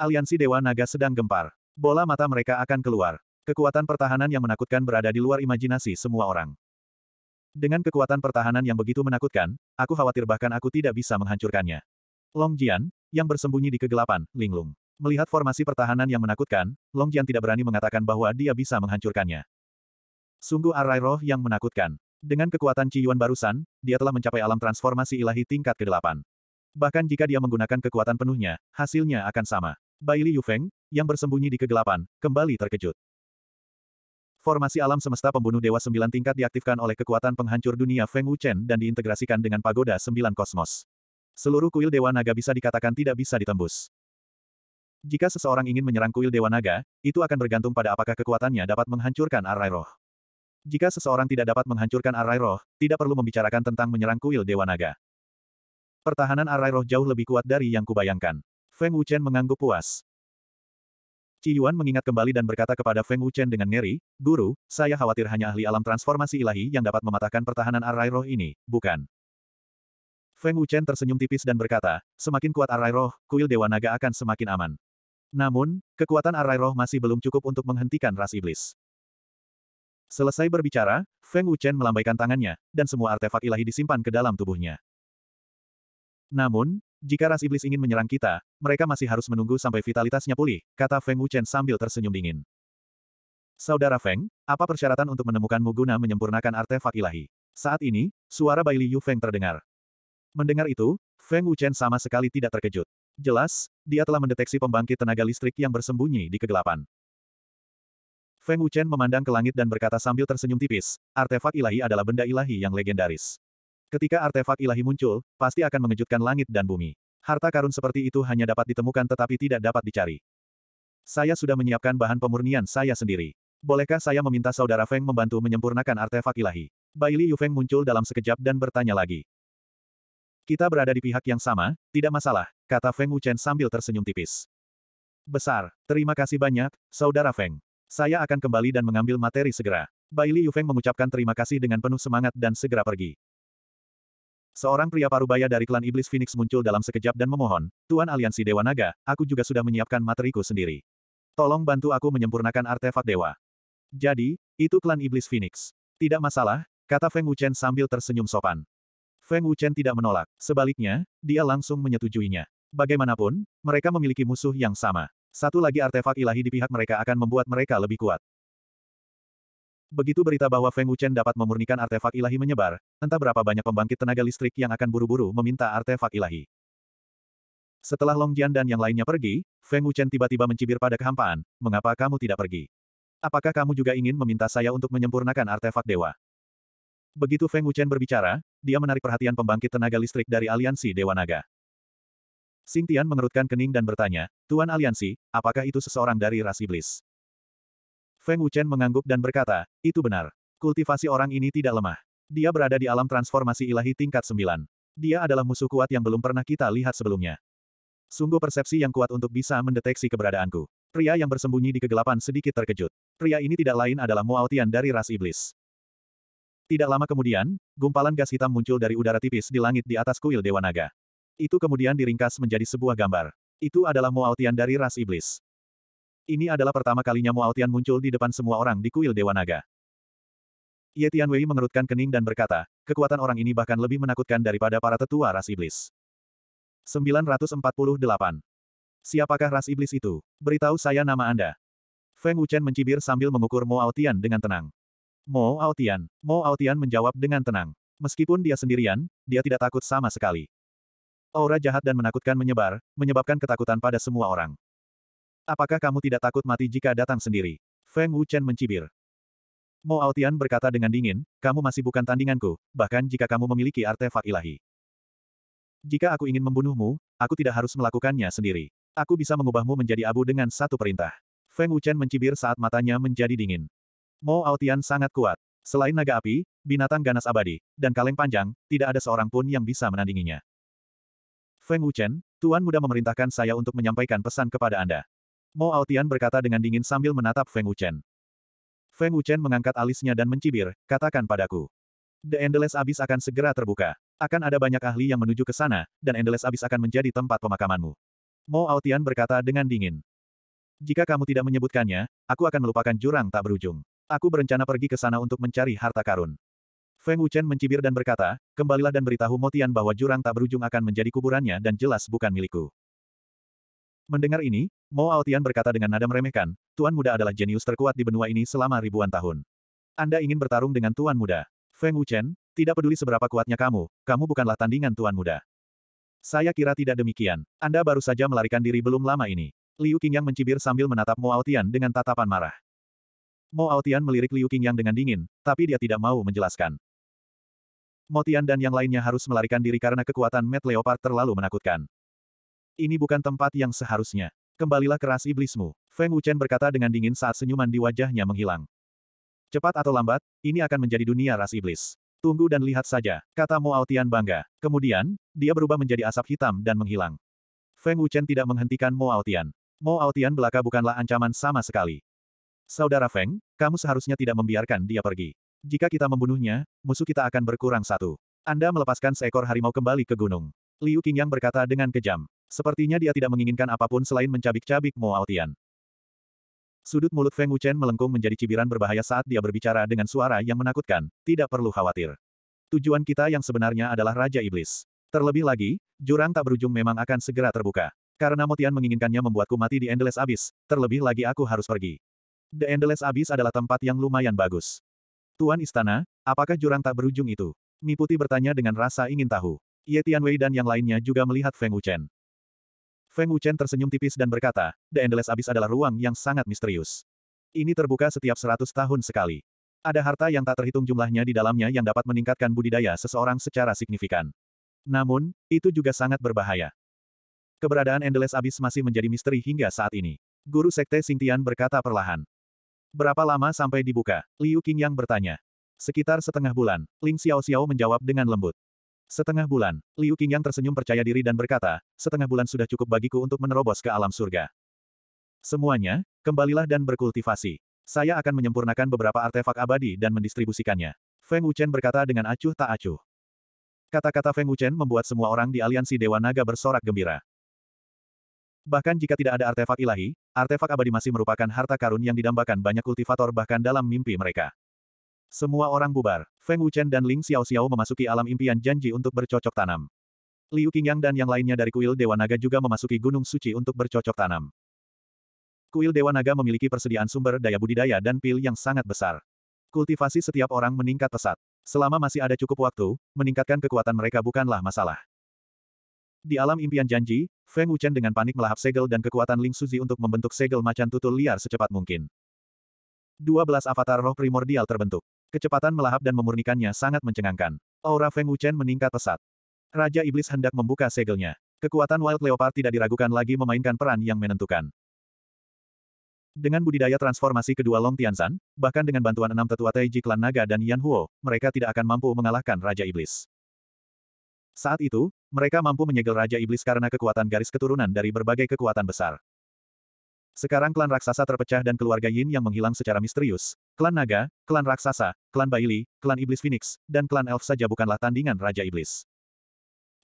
Aliansi Dewa Naga sedang gempar. Bola mata mereka akan keluar. Kekuatan pertahanan yang menakutkan berada di luar imajinasi semua orang. Dengan kekuatan pertahanan yang begitu menakutkan, aku khawatir bahkan aku tidak bisa menghancurkannya. Long Jian, yang bersembunyi di kegelapan, linglung. Melihat formasi pertahanan yang menakutkan, Long Jian tidak berani mengatakan bahwa dia bisa menghancurkannya. Sungguh arai roh yang menakutkan. Dengan kekuatan Yuan barusan, dia telah mencapai alam transformasi ilahi tingkat ke-8. Bahkan jika dia menggunakan kekuatan penuhnya, hasilnya akan sama. Baili Yufeng, yang bersembunyi di kegelapan, kembali terkejut. Formasi alam semesta pembunuh dewa sembilan tingkat diaktifkan oleh kekuatan penghancur dunia Feng Wuchen dan diintegrasikan dengan pagoda sembilan kosmos. Seluruh kuil dewa naga bisa dikatakan tidak bisa ditembus. Jika seseorang ingin menyerang kuil Dewa Naga, itu akan bergantung pada apakah kekuatannya dapat menghancurkan arai roh. Jika seseorang tidak dapat menghancurkan arai roh, tidak perlu membicarakan tentang menyerang kuil Dewa Naga. Pertahanan arai roh jauh lebih kuat dari yang kubayangkan. Feng Wuchen mengangguk puas. Ci Yuan mengingat kembali dan berkata kepada Feng Wuchen dengan ngeri, Guru, saya khawatir hanya ahli alam transformasi ilahi yang dapat mematahkan pertahanan arai roh ini, bukan? Feng Wuchen tersenyum tipis dan berkata, semakin kuat arai roh, kuil Dewa Naga akan semakin aman. Namun, kekuatan arai roh masih belum cukup untuk menghentikan ras iblis. Selesai berbicara, Feng Wuchen melambaikan tangannya, dan semua artefak ilahi disimpan ke dalam tubuhnya. Namun, jika ras iblis ingin menyerang kita, mereka masih harus menunggu sampai vitalitasnya pulih, kata Feng Wuchen sambil tersenyum dingin. Saudara Feng, apa persyaratan untuk menemukan Muguna menyempurnakan artefak ilahi? Saat ini, suara Baili Yu Feng terdengar. Mendengar itu, Feng Wuchen sama sekali tidak terkejut. Jelas, dia telah mendeteksi pembangkit tenaga listrik yang bersembunyi di kegelapan. Feng Wuchen memandang ke langit dan berkata sambil tersenyum tipis, artefak ilahi adalah benda ilahi yang legendaris. Ketika artefak ilahi muncul, pasti akan mengejutkan langit dan bumi. Harta karun seperti itu hanya dapat ditemukan tetapi tidak dapat dicari. Saya sudah menyiapkan bahan pemurnian saya sendiri. Bolehkah saya meminta saudara Feng membantu menyempurnakan artefak ilahi? Baili Yufeng muncul dalam sekejap dan bertanya lagi. Kita berada di pihak yang sama, tidak masalah, kata Feng Wuchen sambil tersenyum tipis. Besar, terima kasih banyak, Saudara Feng. Saya akan kembali dan mengambil materi segera. Li Yufeng mengucapkan terima kasih dengan penuh semangat dan segera pergi. Seorang pria parubaya dari klan Iblis Phoenix muncul dalam sekejap dan memohon, Tuan Aliansi Dewa Naga, aku juga sudah menyiapkan materiku sendiri. Tolong bantu aku menyempurnakan artefak dewa. Jadi, itu klan Iblis Phoenix. Tidak masalah, kata Feng Wuchen sambil tersenyum sopan. Feng Wuchen tidak menolak. Sebaliknya, dia langsung menyetujuinya. Bagaimanapun, mereka memiliki musuh yang sama. Satu lagi artefak ilahi di pihak mereka akan membuat mereka lebih kuat. Begitu berita bahwa Feng Wuchen dapat memurnikan artefak ilahi menyebar, entah berapa banyak pembangkit tenaga listrik yang akan buru-buru meminta artefak ilahi. Setelah Long Jian dan yang lainnya pergi, Feng Wuchen tiba-tiba mencibir pada kehampaan, mengapa kamu tidak pergi? Apakah kamu juga ingin meminta saya untuk menyempurnakan artefak dewa? Begitu Feng Wuchen berbicara, dia menarik perhatian pembangkit tenaga listrik dari aliansi Dewa Naga. Sing Tian mengerutkan kening dan bertanya, Tuan Aliansi, apakah itu seseorang dari ras iblis? Feng Wuchen mengangguk dan berkata, itu benar. Kultivasi orang ini tidak lemah. Dia berada di alam transformasi ilahi tingkat sembilan. Dia adalah musuh kuat yang belum pernah kita lihat sebelumnya. Sungguh persepsi yang kuat untuk bisa mendeteksi keberadaanku. Pria yang bersembunyi di kegelapan sedikit terkejut. Pria ini tidak lain adalah Muautian dari ras iblis. Tidak lama kemudian, gumpalan gas hitam muncul dari udara tipis di langit di atas kuil Dewa Naga. Itu kemudian diringkas menjadi sebuah gambar. Itu adalah Muaotian dari ras iblis. Ini adalah pertama kalinya Muaotian muncul di depan semua orang di kuil Dewa Naga. Ye Tianwei mengerutkan kening dan berkata, kekuatan orang ini bahkan lebih menakutkan daripada para tetua ras iblis. 948. Siapakah ras iblis itu? Beritahu saya nama Anda. Feng Wuchen mencibir sambil mengukur Muaotian dengan tenang. Mo Aotian. Mo Aotian menjawab dengan tenang. Meskipun dia sendirian, dia tidak takut sama sekali. Aura jahat dan menakutkan menyebar, menyebabkan ketakutan pada semua orang. Apakah kamu tidak takut mati jika datang sendiri? Feng Wuchen mencibir. Mo Aotian berkata dengan dingin, kamu masih bukan tandinganku, bahkan jika kamu memiliki artefak ilahi. Jika aku ingin membunuhmu, aku tidak harus melakukannya sendiri. Aku bisa mengubahmu menjadi abu dengan satu perintah. Feng Wuchen mencibir saat matanya menjadi dingin. Mo Aotian sangat kuat. Selain naga api, binatang ganas abadi, dan kaleng panjang, tidak ada seorang pun yang bisa menandinginya. Feng Wuchen, Tuan Muda memerintahkan saya untuk menyampaikan pesan kepada Anda. Mo Aotian berkata dengan dingin sambil menatap Feng Wuchen. Feng Wuchen mengangkat alisnya dan mencibir, katakan padaku. The Endless Abyss akan segera terbuka. Akan ada banyak ahli yang menuju ke sana, dan Endless Abyss akan menjadi tempat pemakamanmu. Mo Aotian berkata dengan dingin. Jika kamu tidak menyebutkannya, aku akan melupakan jurang tak berujung. Aku berencana pergi ke sana untuk mencari harta karun. Feng Wuchen mencibir dan berkata, kembalilah dan beritahu Motian bahwa jurang tak berujung akan menjadi kuburannya dan jelas bukan milikku. Mendengar ini, Mo Aotian berkata dengan nada meremehkan, Tuan Muda adalah jenius terkuat di benua ini selama ribuan tahun. Anda ingin bertarung dengan Tuan Muda. Feng Wuchen, tidak peduli seberapa kuatnya kamu, kamu bukanlah tandingan Tuan Muda. Saya kira tidak demikian. Anda baru saja melarikan diri belum lama ini. Liu Qingyang mencibir sambil menatap Mo Aotian dengan tatapan marah. Mo Aotian melirik Liu yang dengan dingin, tapi dia tidak mau menjelaskan. Mo Tian dan yang lainnya harus melarikan diri karena kekuatan Met Leopard terlalu menakutkan. Ini bukan tempat yang seharusnya. Kembalilah ke ras iblismu, Feng Wuchen berkata dengan dingin saat senyuman di wajahnya menghilang. Cepat atau lambat, ini akan menjadi dunia ras iblis. Tunggu dan lihat saja, kata Mo Aotian bangga. Kemudian, dia berubah menjadi asap hitam dan menghilang. Feng Wuchen tidak menghentikan Mo Aotian. Mo Aotian belaka bukanlah ancaman sama sekali. Saudara Feng, kamu seharusnya tidak membiarkan dia pergi. Jika kita membunuhnya, musuh kita akan berkurang satu. Anda melepaskan seekor harimau kembali ke gunung. Liu Qingyang berkata dengan kejam. Sepertinya dia tidak menginginkan apapun selain mencabik-cabik Mo Aotian. Sudut mulut Feng Wuchen melengkung menjadi cibiran berbahaya saat dia berbicara dengan suara yang menakutkan, tidak perlu khawatir. Tujuan kita yang sebenarnya adalah Raja Iblis. Terlebih lagi, jurang tak berujung memang akan segera terbuka. Karena Motian menginginkannya membuatku mati di Endless Abyss, terlebih lagi aku harus pergi. The Endless Abyss adalah tempat yang lumayan bagus. Tuan Istana, apakah jurang tak berujung itu? Mi Putih bertanya dengan rasa ingin tahu. Ye Tianwei dan yang lainnya juga melihat Feng Wuchen. Feng Wuchen tersenyum tipis dan berkata, The Endless Abyss adalah ruang yang sangat misterius. Ini terbuka setiap seratus tahun sekali. Ada harta yang tak terhitung jumlahnya di dalamnya yang dapat meningkatkan budidaya seseorang secara signifikan. Namun, itu juga sangat berbahaya. Keberadaan Endless Abyss masih menjadi misteri hingga saat ini. Guru Sekte Tian berkata perlahan. Berapa lama sampai dibuka? Liu Qingyang bertanya. Sekitar setengah bulan, Ling Xiao Xiao menjawab dengan lembut. Setengah bulan, Liu Qingyang tersenyum percaya diri dan berkata, setengah bulan sudah cukup bagiku untuk menerobos ke alam surga. Semuanya, kembalilah dan berkultivasi. Saya akan menyempurnakan beberapa artefak abadi dan mendistribusikannya. Feng Wuchen berkata dengan acuh tak acuh. Kata-kata Feng Wuchen membuat semua orang di aliansi Dewa Naga bersorak gembira. Bahkan jika tidak ada artefak ilahi, artefak abadi masih merupakan harta karun yang didambakan banyak kultivator bahkan dalam mimpi mereka. Semua orang bubar. Feng Wuchen dan Ling Xiao Xiao memasuki alam impian janji untuk bercocok tanam. Liu Qingyang dan yang lainnya dari kuil Dewa Naga juga memasuki Gunung Suci untuk bercocok tanam. Kuil Dewa Naga memiliki persediaan sumber daya budidaya dan pil yang sangat besar. Kultivasi setiap orang meningkat pesat. Selama masih ada cukup waktu, meningkatkan kekuatan mereka bukanlah masalah. Di alam impian janji, Feng Wuchen dengan panik melahap segel dan kekuatan Ling Suzi untuk membentuk segel macan tutul liar secepat mungkin. 12 avatar roh primordial terbentuk. Kecepatan melahap dan memurnikannya sangat mencengangkan. Aura Feng Wuchen meningkat pesat. Raja Iblis hendak membuka segelnya. Kekuatan Wild Leopard tidak diragukan lagi memainkan peran yang menentukan. Dengan budidaya transformasi kedua Long Tianzan, bahkan dengan bantuan enam tetua Taiji klan naga dan Yan Huo, mereka tidak akan mampu mengalahkan Raja Iblis. Saat itu, mereka mampu menyegel Raja Iblis karena kekuatan garis keturunan dari berbagai kekuatan besar. Sekarang klan raksasa terpecah dan keluarga Yin yang menghilang secara misterius. Klan naga, klan raksasa, klan Baili, klan iblis Phoenix, dan klan elf saja bukanlah tandingan Raja Iblis.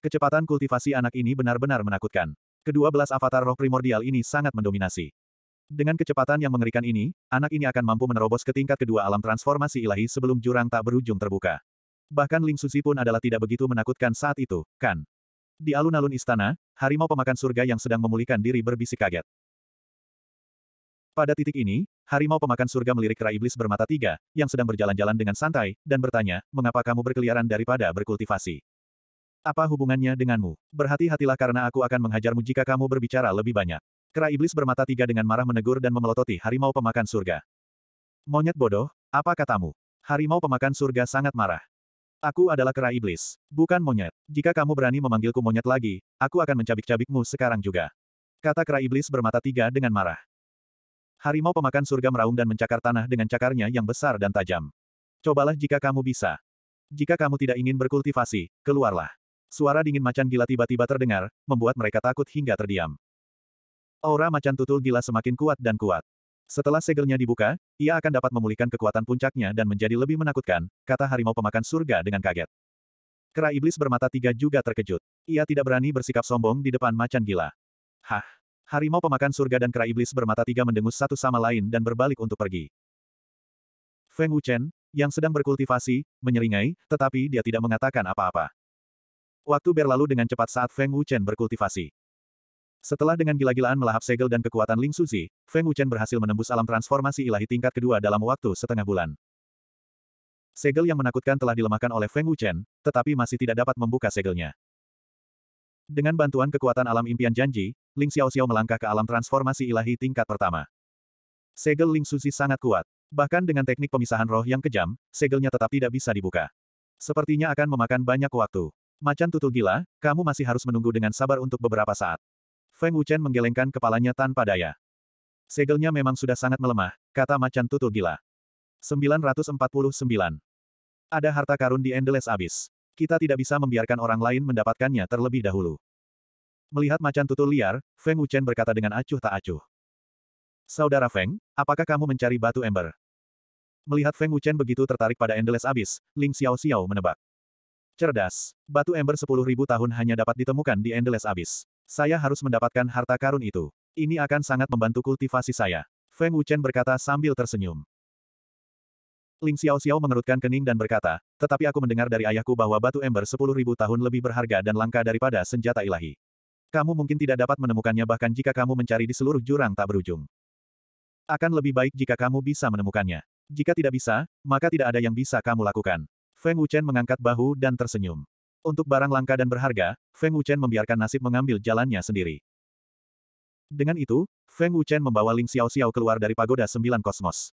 Kecepatan kultivasi anak ini benar-benar menakutkan. Kedua belas avatar roh primordial ini sangat mendominasi. Dengan kecepatan yang mengerikan ini, anak ini akan mampu menerobos ke tingkat kedua alam transformasi ilahi sebelum jurang tak berujung terbuka. Bahkan Ling Susi pun adalah tidak begitu menakutkan saat itu, kan? Di alun-alun istana, harimau pemakan surga yang sedang memulihkan diri berbisik kaget. Pada titik ini, harimau pemakan surga melirik kera Iblis bermata tiga, yang sedang berjalan-jalan dengan santai, dan bertanya, mengapa kamu berkeliaran daripada berkultivasi? Apa hubungannya denganmu? Berhati-hatilah karena aku akan menghajarmu jika kamu berbicara lebih banyak. Kera iblis bermata tiga dengan marah menegur dan memelototi harimau pemakan surga. Monyet bodoh, apa katamu? Harimau pemakan surga sangat marah. Aku adalah kera iblis, bukan monyet. Jika kamu berani memanggilku monyet lagi, aku akan mencabik-cabikmu sekarang juga. Kata kera iblis bermata tiga dengan marah. Harimau pemakan surga meraung dan mencakar tanah dengan cakarnya yang besar dan tajam. Cobalah jika kamu bisa. Jika kamu tidak ingin berkultivasi, keluarlah. Suara dingin macan gila tiba-tiba terdengar, membuat mereka takut hingga terdiam. Aura macan tutul gila semakin kuat dan kuat. Setelah segelnya dibuka, ia akan dapat memulihkan kekuatan puncaknya dan menjadi lebih menakutkan, kata harimau pemakan surga dengan kaget. Kera iblis bermata tiga juga terkejut. Ia tidak berani bersikap sombong di depan macan gila. Hah! Harimau pemakan surga dan kera iblis bermata tiga mendengus satu sama lain dan berbalik untuk pergi. Feng Wuchen, yang sedang berkultivasi, menyeringai, tetapi dia tidak mengatakan apa-apa. Waktu berlalu dengan cepat saat Feng Wuchen berkultivasi. Setelah dengan gila-gilaan melahap segel dan kekuatan Ling Suzi, Feng Wuchen berhasil menembus alam transformasi ilahi tingkat kedua dalam waktu setengah bulan. Segel yang menakutkan telah dilemahkan oleh Feng Wuchen, tetapi masih tidak dapat membuka segelnya. Dengan bantuan kekuatan alam impian janji, Ling Xiao Xiao melangkah ke alam transformasi ilahi tingkat pertama. Segel Ling Suzi sangat kuat. Bahkan dengan teknik pemisahan roh yang kejam, segelnya tetap tidak bisa dibuka. Sepertinya akan memakan banyak waktu. Macan tutul gila, kamu masih harus menunggu dengan sabar untuk beberapa saat. Feng Wuchen menggelengkan kepalanya tanpa daya. Segelnya memang sudah sangat melemah, kata macan tutul gila. 949. Ada harta karun di Endless Abyss. Kita tidak bisa membiarkan orang lain mendapatkannya terlebih dahulu. Melihat macan tutul liar, Feng Wuchen berkata dengan acuh tak acuh. Saudara Feng, apakah kamu mencari batu ember? Melihat Feng Wuchen begitu tertarik pada Endless Abyss, Ling Xiao Xiao menebak. Cerdas, batu ember 10.000 tahun hanya dapat ditemukan di Endless Abyss. Saya harus mendapatkan harta karun itu. Ini akan sangat membantu kultivasi saya. Feng Wuchen berkata sambil tersenyum. Ling Xiao Xiao mengerutkan kening dan berkata, tetapi aku mendengar dari ayahku bahwa batu ember sepuluh ribu tahun lebih berharga dan langka daripada senjata ilahi. Kamu mungkin tidak dapat menemukannya bahkan jika kamu mencari di seluruh jurang tak berujung. Akan lebih baik jika kamu bisa menemukannya. Jika tidak bisa, maka tidak ada yang bisa kamu lakukan. Feng Wuchen mengangkat bahu dan tersenyum. Untuk barang langka dan berharga, Feng Wuchen membiarkan nasib mengambil jalannya sendiri. Dengan itu, Feng Wuchen membawa Ling Xiao Xiao keluar dari pagoda sembilan kosmos.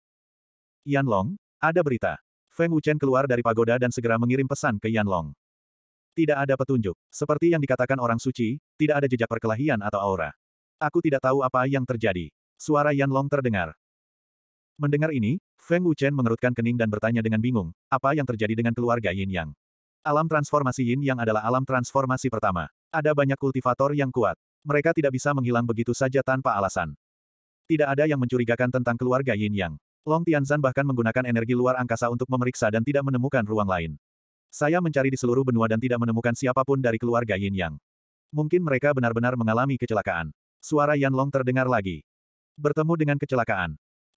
Yan Long, ada berita. Feng Wuchen keluar dari pagoda dan segera mengirim pesan ke Yan Long. Tidak ada petunjuk. Seperti yang dikatakan orang suci, tidak ada jejak perkelahian atau aura. Aku tidak tahu apa yang terjadi. Suara Yan Long terdengar. Mendengar ini, Feng Wuchen mengerutkan kening dan bertanya dengan bingung, apa yang terjadi dengan keluarga Yin Yang? Alam transformasi yin yang adalah alam transformasi pertama. Ada banyak kultivator yang kuat. Mereka tidak bisa menghilang begitu saja tanpa alasan. Tidak ada yang mencurigakan tentang keluarga yin yang. Long Tianzan bahkan menggunakan energi luar angkasa untuk memeriksa dan tidak menemukan ruang lain. Saya mencari di seluruh benua dan tidak menemukan siapapun dari keluarga Yin Yang. Mungkin mereka benar-benar mengalami kecelakaan. Suara Yan Long terdengar lagi. Bertemu dengan kecelakaan.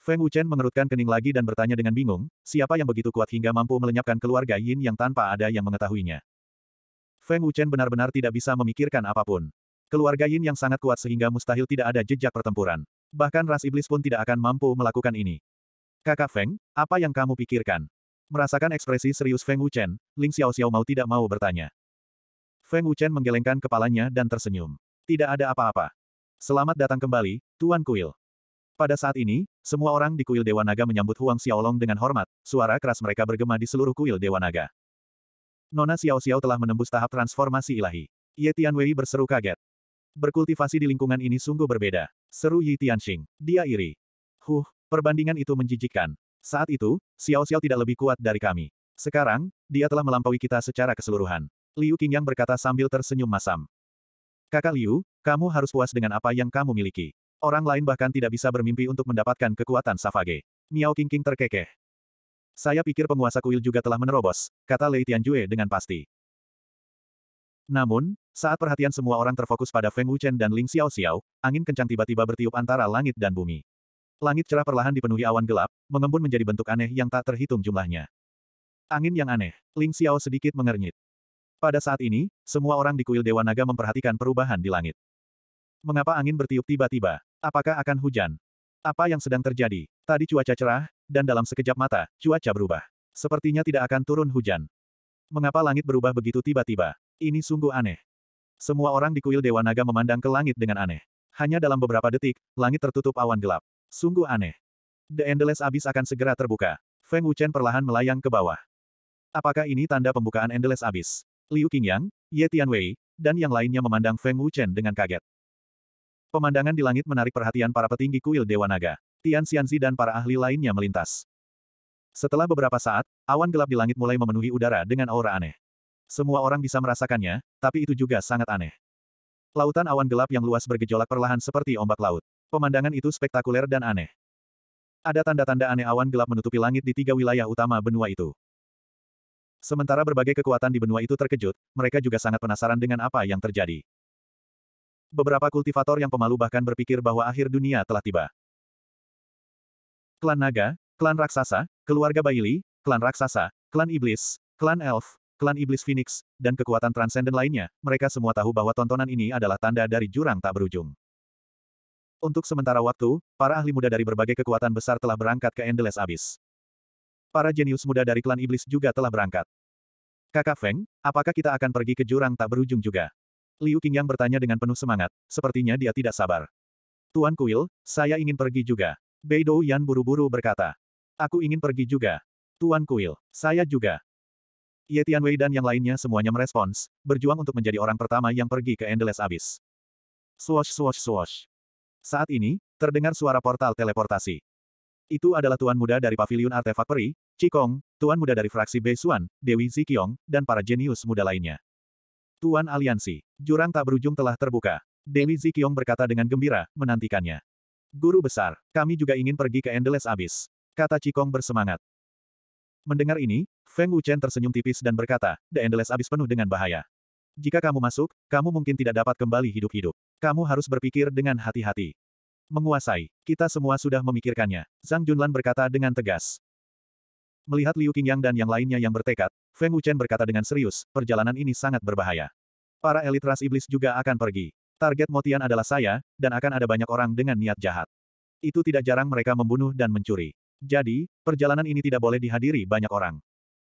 Feng Wuchen mengerutkan kening lagi dan bertanya dengan bingung, siapa yang begitu kuat hingga mampu melenyapkan keluarga Yin yang tanpa ada yang mengetahuinya. Feng Wuchen benar-benar tidak bisa memikirkan apapun. Keluarga Yin yang sangat kuat sehingga mustahil tidak ada jejak pertempuran. Bahkan ras iblis pun tidak akan mampu melakukan ini. Kakak Feng, apa yang kamu pikirkan? Merasakan ekspresi serius Feng Wuchen, Ling Xiao Xiao mau tidak mau bertanya. Feng Wuchen menggelengkan kepalanya dan tersenyum. Tidak ada apa-apa. Selamat datang kembali, Tuan Kuil. Pada saat ini, semua orang di kuil Dewa Naga menyambut Huang Xiaolong dengan hormat, suara keras mereka bergema di seluruh kuil Dewa Naga. Nona Xiao Xiao telah menembus tahap transformasi ilahi. Ye Tianwei berseru kaget. Berkultivasi di lingkungan ini sungguh berbeda. Seru Yi Tianxing. Dia iri. Huh, perbandingan itu menjijikkan. Saat itu, Xiao Xiao tidak lebih kuat dari kami. Sekarang, dia telah melampaui kita secara keseluruhan. Liu Qingyang berkata sambil tersenyum masam. Kakak Liu, kamu harus puas dengan apa yang kamu miliki. Orang lain bahkan tidak bisa bermimpi untuk mendapatkan kekuatan Savage. Miao King terkekeh. Saya pikir penguasa kuil juga telah menerobos, kata Lei Tianjue dengan pasti. Namun, saat perhatian semua orang terfokus pada Feng Wuchen dan Ling Xiao Xiao, angin kencang tiba-tiba bertiup antara langit dan bumi. Langit cerah perlahan dipenuhi awan gelap, mengembun menjadi bentuk aneh yang tak terhitung jumlahnya. Angin yang aneh, Ling Xiao sedikit mengernyit. Pada saat ini, semua orang di kuil Dewa Naga memperhatikan perubahan di langit. Mengapa angin bertiup tiba-tiba? Apakah akan hujan? Apa yang sedang terjadi? Tadi cuaca cerah, dan dalam sekejap mata, cuaca berubah. Sepertinya tidak akan turun hujan. Mengapa langit berubah begitu tiba-tiba? Ini sungguh aneh. Semua orang di kuil Dewa Naga memandang ke langit dengan aneh. Hanya dalam beberapa detik, langit tertutup awan gelap. Sungguh aneh. The Endless Abyss akan segera terbuka. Feng Wuchen perlahan melayang ke bawah. Apakah ini tanda pembukaan Endless Abyss? Liu Qingyang, Ye Tianwei, dan yang lainnya memandang Feng Wuchen dengan kaget. Pemandangan di langit menarik perhatian para petinggi kuil Dewa Naga. Tian Xianzi dan para ahli lainnya melintas. Setelah beberapa saat, awan gelap di langit mulai memenuhi udara dengan aura aneh. Semua orang bisa merasakannya, tapi itu juga sangat aneh. Lautan awan gelap yang luas bergejolak perlahan seperti ombak laut. Pemandangan itu spektakuler dan aneh. Ada tanda-tanda aneh awan gelap menutupi langit di tiga wilayah utama benua itu. Sementara berbagai kekuatan di benua itu terkejut, mereka juga sangat penasaran dengan apa yang terjadi. Beberapa kultivator yang pemalu bahkan berpikir bahwa akhir dunia telah tiba. Klan Naga, Klan Raksasa, Keluarga Baili, Klan Raksasa, Klan Iblis, Klan Elf, Klan Iblis Phoenix, dan kekuatan transenden lainnya, mereka semua tahu bahwa tontonan ini adalah tanda dari jurang tak berujung. Untuk sementara waktu, para ahli muda dari berbagai kekuatan besar telah berangkat ke Endless Abyss. Para jenius muda dari klan iblis juga telah berangkat. Kakak Feng, apakah kita akan pergi ke jurang tak berujung juga? Liu Qingyang bertanya dengan penuh semangat, sepertinya dia tidak sabar. Tuan Kuil, saya ingin pergi juga. Bei Dou Yan buru-buru berkata. Aku ingin pergi juga. Tuan Kuil, saya juga. Ye Tianwei dan yang lainnya semuanya merespons, berjuang untuk menjadi orang pertama yang pergi ke Endless Abyss. Swosh swosh swosh. Saat ini, terdengar suara portal teleportasi. Itu adalah tuan muda dari Paviliun artefak peri, Cikong, tuan muda dari fraksi Bei Xuan, Dewi Zikyong, dan para jenius muda lainnya. Tuan Aliansi, jurang tak berujung telah terbuka. Dewi Zikyong berkata dengan gembira, menantikannya. Guru besar, kami juga ingin pergi ke Endless Abyss. Kata Cikong bersemangat. Mendengar ini, Feng Wuchen tersenyum tipis dan berkata, The Endless Abyss penuh dengan bahaya. Jika kamu masuk, kamu mungkin tidak dapat kembali hidup-hidup. Kamu harus berpikir dengan hati-hati. Menguasai, kita semua sudah memikirkannya. Zhang Junlan berkata dengan tegas. Melihat Liu Qingyang dan yang lainnya yang bertekad, Feng Wuchen berkata dengan serius, perjalanan ini sangat berbahaya. Para elit ras iblis juga akan pergi. Target Motian adalah saya, dan akan ada banyak orang dengan niat jahat. Itu tidak jarang mereka membunuh dan mencuri. Jadi, perjalanan ini tidak boleh dihadiri banyak orang.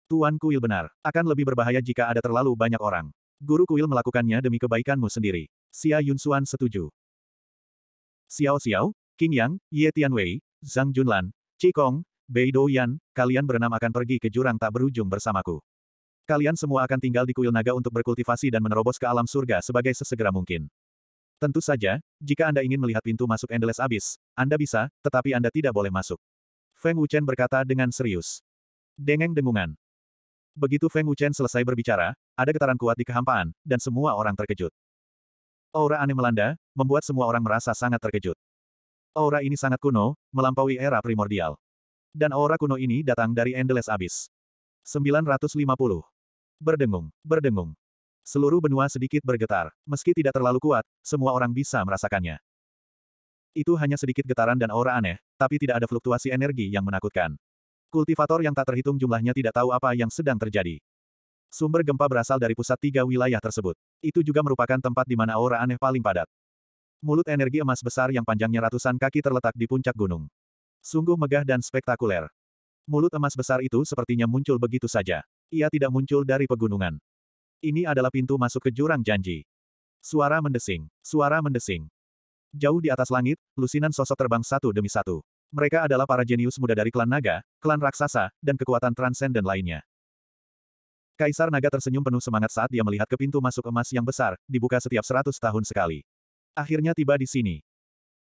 Tuan Kuil benar, akan lebih berbahaya jika ada terlalu banyak orang. Guru Kuil melakukannya demi kebaikanmu sendiri. Xia Yunsuan setuju. Xiao Xiao, King Yang, Ye Tianwei, Zhang Junlan, Qi Kong, Bei Yan, kalian berenam akan pergi ke jurang tak berujung bersamaku. Kalian semua akan tinggal di kuil naga untuk berkultivasi dan menerobos ke alam surga sebagai sesegera mungkin. Tentu saja, jika Anda ingin melihat pintu masuk Endless Abyss, Anda bisa, tetapi Anda tidak boleh masuk. Feng Wuchen berkata dengan serius. Dengeng dengungan. Begitu Feng Wuchen selesai berbicara, ada getaran kuat di kehampaan, dan semua orang terkejut. Aura aneh melanda, membuat semua orang merasa sangat terkejut. Aura ini sangat kuno, melampaui era primordial. Dan aura kuno ini datang dari Endless Abyss. 950. Berdengung, berdengung. Seluruh benua sedikit bergetar. Meski tidak terlalu kuat, semua orang bisa merasakannya. Itu hanya sedikit getaran dan aura aneh, tapi tidak ada fluktuasi energi yang menakutkan. Kultivator yang tak terhitung jumlahnya tidak tahu apa yang sedang terjadi. Sumber gempa berasal dari pusat tiga wilayah tersebut. Itu juga merupakan tempat di mana aura aneh paling padat. Mulut energi emas besar yang panjangnya ratusan kaki terletak di puncak gunung. Sungguh megah dan spektakuler. Mulut emas besar itu sepertinya muncul begitu saja. Ia tidak muncul dari pegunungan. Ini adalah pintu masuk ke jurang janji. Suara mendesing. Suara mendesing. Jauh di atas langit, lusinan sosok terbang satu demi satu. Mereka adalah para jenius muda dari klan naga, klan raksasa, dan kekuatan transenden lainnya. Kaisar naga tersenyum penuh semangat saat dia melihat ke pintu masuk emas yang besar, dibuka setiap seratus tahun sekali. Akhirnya tiba di sini.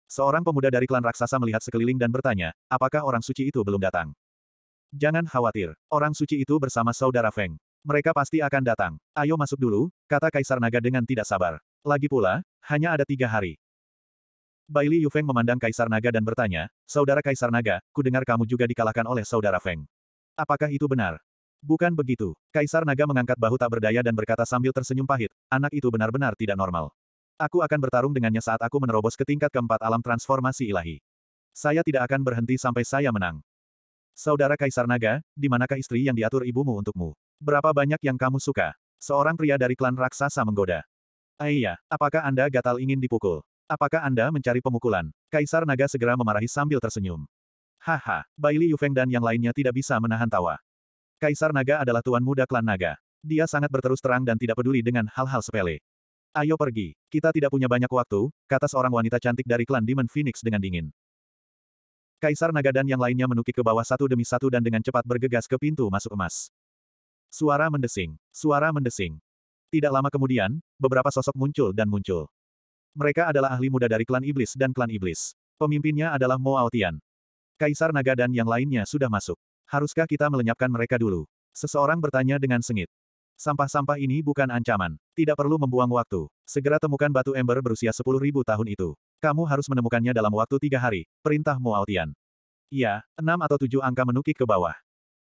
Seorang pemuda dari klan raksasa melihat sekeliling dan bertanya, apakah orang suci itu belum datang? Jangan khawatir, orang suci itu bersama saudara Feng. Mereka pasti akan datang. Ayo masuk dulu, kata Kaisar Naga dengan tidak sabar. Lagi pula, hanya ada tiga hari. Baili Yufeng memandang Kaisar Naga dan bertanya, Saudara Kaisar Naga, kudengar kamu juga dikalahkan oleh Saudara Feng. Apakah itu benar? Bukan begitu. Kaisar Naga mengangkat bahu tak berdaya dan berkata sambil tersenyum pahit, anak itu benar-benar tidak normal. Aku akan bertarung dengannya saat aku menerobos ke tingkat keempat alam transformasi ilahi. Saya tidak akan berhenti sampai saya menang. Saudara Kaisar Naga, di manakah istri yang diatur ibumu untukmu? Berapa banyak yang kamu suka? Seorang pria dari klan raksasa menggoda. Aiyah, apakah Anda gatal ingin dipukul? Apakah Anda mencari pemukulan? Kaisar Naga segera memarahi sambil tersenyum. Haha, Baili Yufeng dan yang lainnya tidak bisa menahan tawa. Kaisar Naga adalah tuan muda klan Naga. Dia sangat berterus terang dan tidak peduli dengan hal-hal sepele. Ayo pergi, kita tidak punya banyak waktu, kata seorang wanita cantik dari klan Demon Phoenix dengan dingin. Kaisar Naga dan yang lainnya menukik ke bawah satu demi satu dan dengan cepat bergegas ke pintu masuk emas. Suara mendesing, suara mendesing. Tidak lama kemudian, beberapa sosok muncul dan muncul. Mereka adalah ahli muda dari klan iblis dan klan iblis. Pemimpinnya adalah Mo Aotian. Kaisar Naga dan yang lainnya sudah masuk. Haruskah kita melenyapkan mereka dulu? Seseorang bertanya dengan sengit. Sampah-sampah ini bukan ancaman. Tidak perlu membuang waktu. Segera temukan batu ember berusia 10.000 tahun itu. Kamu harus menemukannya dalam waktu tiga hari. Perintah Muautian. Iya, enam atau tujuh angka menukik ke bawah.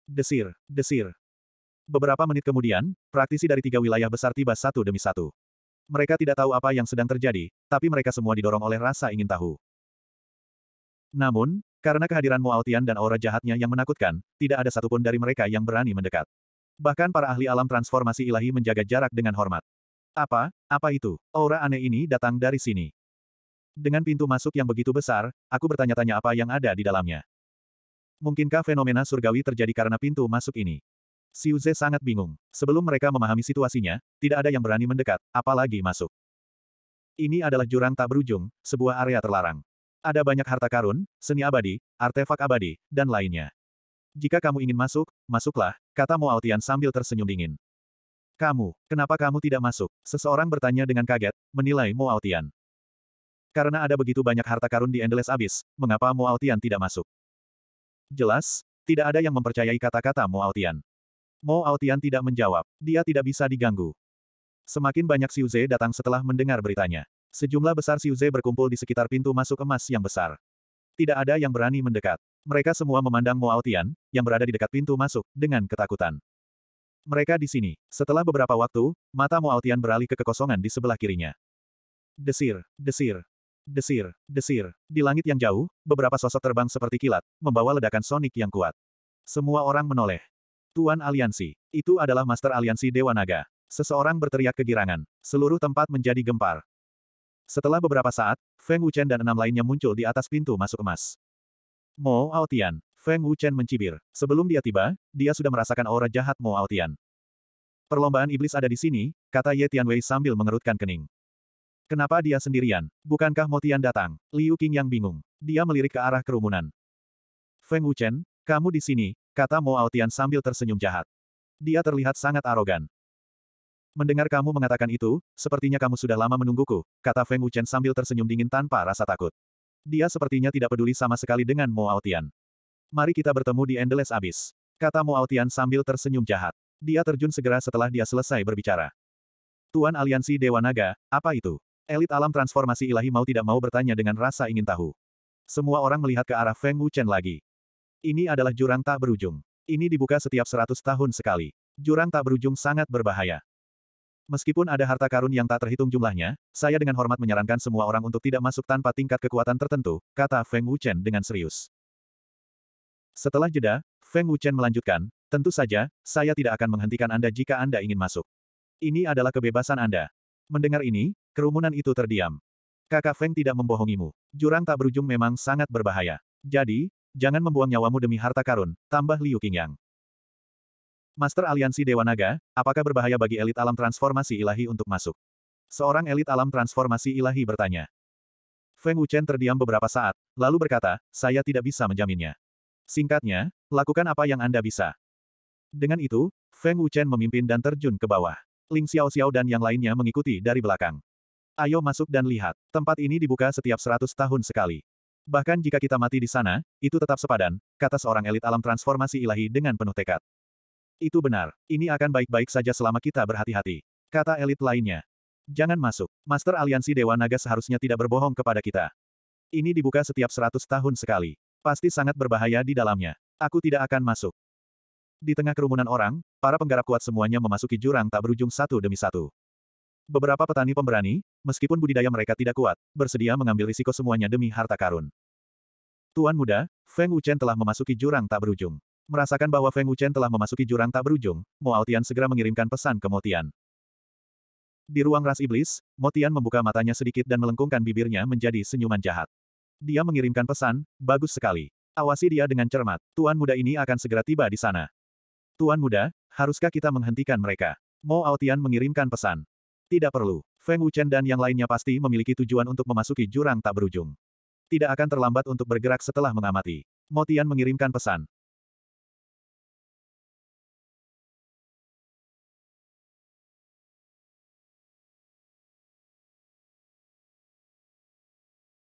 Desir, desir. Beberapa menit kemudian, praktisi dari tiga wilayah besar tiba satu demi satu. Mereka tidak tahu apa yang sedang terjadi, tapi mereka semua didorong oleh rasa ingin tahu. Namun, karena kehadiran Muautian dan aura jahatnya yang menakutkan, tidak ada satupun dari mereka yang berani mendekat. Bahkan para ahli alam transformasi ilahi menjaga jarak dengan hormat. Apa, apa itu? Aura aneh ini datang dari sini. Dengan pintu masuk yang begitu besar, aku bertanya-tanya apa yang ada di dalamnya. Mungkinkah fenomena surgawi terjadi karena pintu masuk ini? Siuze sangat bingung. Sebelum mereka memahami situasinya, tidak ada yang berani mendekat, apalagi masuk. Ini adalah jurang tak berujung, sebuah area terlarang. Ada banyak harta karun, seni abadi, artefak abadi, dan lainnya. Jika kamu ingin masuk, masuklah, kata Mo Tian sambil tersenyum dingin. Kamu, kenapa kamu tidak masuk? Seseorang bertanya dengan kaget, menilai Mo Tian. Karena ada begitu banyak harta karun di Endless Abyss, mengapa Mo Tian tidak masuk? Jelas, tidak ada yang mempercayai kata-kata Mo Tian. Mo Tian tidak menjawab, dia tidak bisa diganggu. Semakin banyak Siuze datang setelah mendengar beritanya. Sejumlah besar Siuze berkumpul di sekitar pintu masuk emas yang besar. Tidak ada yang berani mendekat. Mereka semua memandang Mo Tian, yang berada di dekat pintu masuk, dengan ketakutan. Mereka di sini. Setelah beberapa waktu, mata Mo Tian beralih ke kekosongan di sebelah kirinya. Desir, desir, desir, desir. Di langit yang jauh, beberapa sosok terbang seperti kilat, membawa ledakan sonik yang kuat. Semua orang menoleh. Tuan Aliansi. Itu adalah Master Aliansi Dewa Naga. Seseorang berteriak kegirangan. Seluruh tempat menjadi gempar. Setelah beberapa saat, Feng Wuchen dan enam lainnya muncul di atas pintu masuk emas. Mo Aotian. Feng Wuchen mencibir. Sebelum dia tiba, dia sudah merasakan aura jahat Mo Aotian. Perlombaan iblis ada di sini, kata Ye Tianwei sambil mengerutkan kening. Kenapa dia sendirian? Bukankah Mo Tian datang? Liu Qing yang bingung. Dia melirik ke arah kerumunan. Feng Wuchen, kamu di sini, kata Mo Aotian sambil tersenyum jahat. Dia terlihat sangat arogan. Mendengar kamu mengatakan itu, sepertinya kamu sudah lama menungguku, kata Feng Wuchen sambil tersenyum dingin tanpa rasa takut. Dia sepertinya tidak peduli sama sekali dengan Mo Aotian. Mari kita bertemu di Endless Abyss. Kata Mo Aotian sambil tersenyum jahat. Dia terjun segera setelah dia selesai berbicara. Tuan Aliansi Dewa Naga, apa itu? Elit alam transformasi ilahi mau tidak mau bertanya dengan rasa ingin tahu. Semua orang melihat ke arah Feng Wuchen lagi. Ini adalah jurang tak berujung. Ini dibuka setiap seratus tahun sekali. Jurang tak berujung sangat berbahaya. Meskipun ada harta karun yang tak terhitung jumlahnya, saya dengan hormat menyarankan semua orang untuk tidak masuk tanpa tingkat kekuatan tertentu, kata Feng Wuchen dengan serius. Setelah jeda, Feng Wuchen melanjutkan, tentu saja, saya tidak akan menghentikan Anda jika Anda ingin masuk. Ini adalah kebebasan Anda. Mendengar ini, kerumunan itu terdiam. Kakak Feng tidak membohongimu. Jurang tak berujung memang sangat berbahaya. Jadi, jangan membuang nyawamu demi harta karun, tambah Liu Qingyang. Master Aliansi Dewa Naga, apakah berbahaya bagi elit alam transformasi ilahi untuk masuk? Seorang elit alam transformasi ilahi bertanya. Feng Wuchen terdiam beberapa saat, lalu berkata, saya tidak bisa menjaminnya. Singkatnya, lakukan apa yang Anda bisa. Dengan itu, Feng Wuchen memimpin dan terjun ke bawah. Ling Xiao Xiao dan yang lainnya mengikuti dari belakang. Ayo masuk dan lihat, tempat ini dibuka setiap 100 tahun sekali. Bahkan jika kita mati di sana, itu tetap sepadan, kata seorang elit alam transformasi ilahi dengan penuh tekad. Itu benar. Ini akan baik-baik saja selama kita berhati-hati. Kata elit lainnya. Jangan masuk. Master Aliansi Dewa Naga seharusnya tidak berbohong kepada kita. Ini dibuka setiap seratus tahun sekali. Pasti sangat berbahaya di dalamnya. Aku tidak akan masuk. Di tengah kerumunan orang, para penggarap kuat semuanya memasuki jurang tak berujung satu demi satu. Beberapa petani pemberani, meskipun budidaya mereka tidak kuat, bersedia mengambil risiko semuanya demi harta karun. Tuan muda, Feng Wuchen telah memasuki jurang tak berujung. Merasakan bahwa Feng Wuchen telah memasuki jurang tak berujung, Mo Aotian segera mengirimkan pesan ke Motian. Di ruang ras iblis, Motian membuka matanya sedikit dan melengkungkan bibirnya menjadi senyuman jahat. Dia mengirimkan pesan, bagus sekali. Awasi dia dengan cermat, tuan muda ini akan segera tiba di sana. Tuan muda, haruskah kita menghentikan mereka? Mo Aotian mengirimkan pesan. Tidak perlu. Feng Wuchen dan yang lainnya pasti memiliki tujuan untuk memasuki jurang tak berujung. Tidak akan terlambat untuk bergerak setelah mengamati. Motian mengirimkan pesan.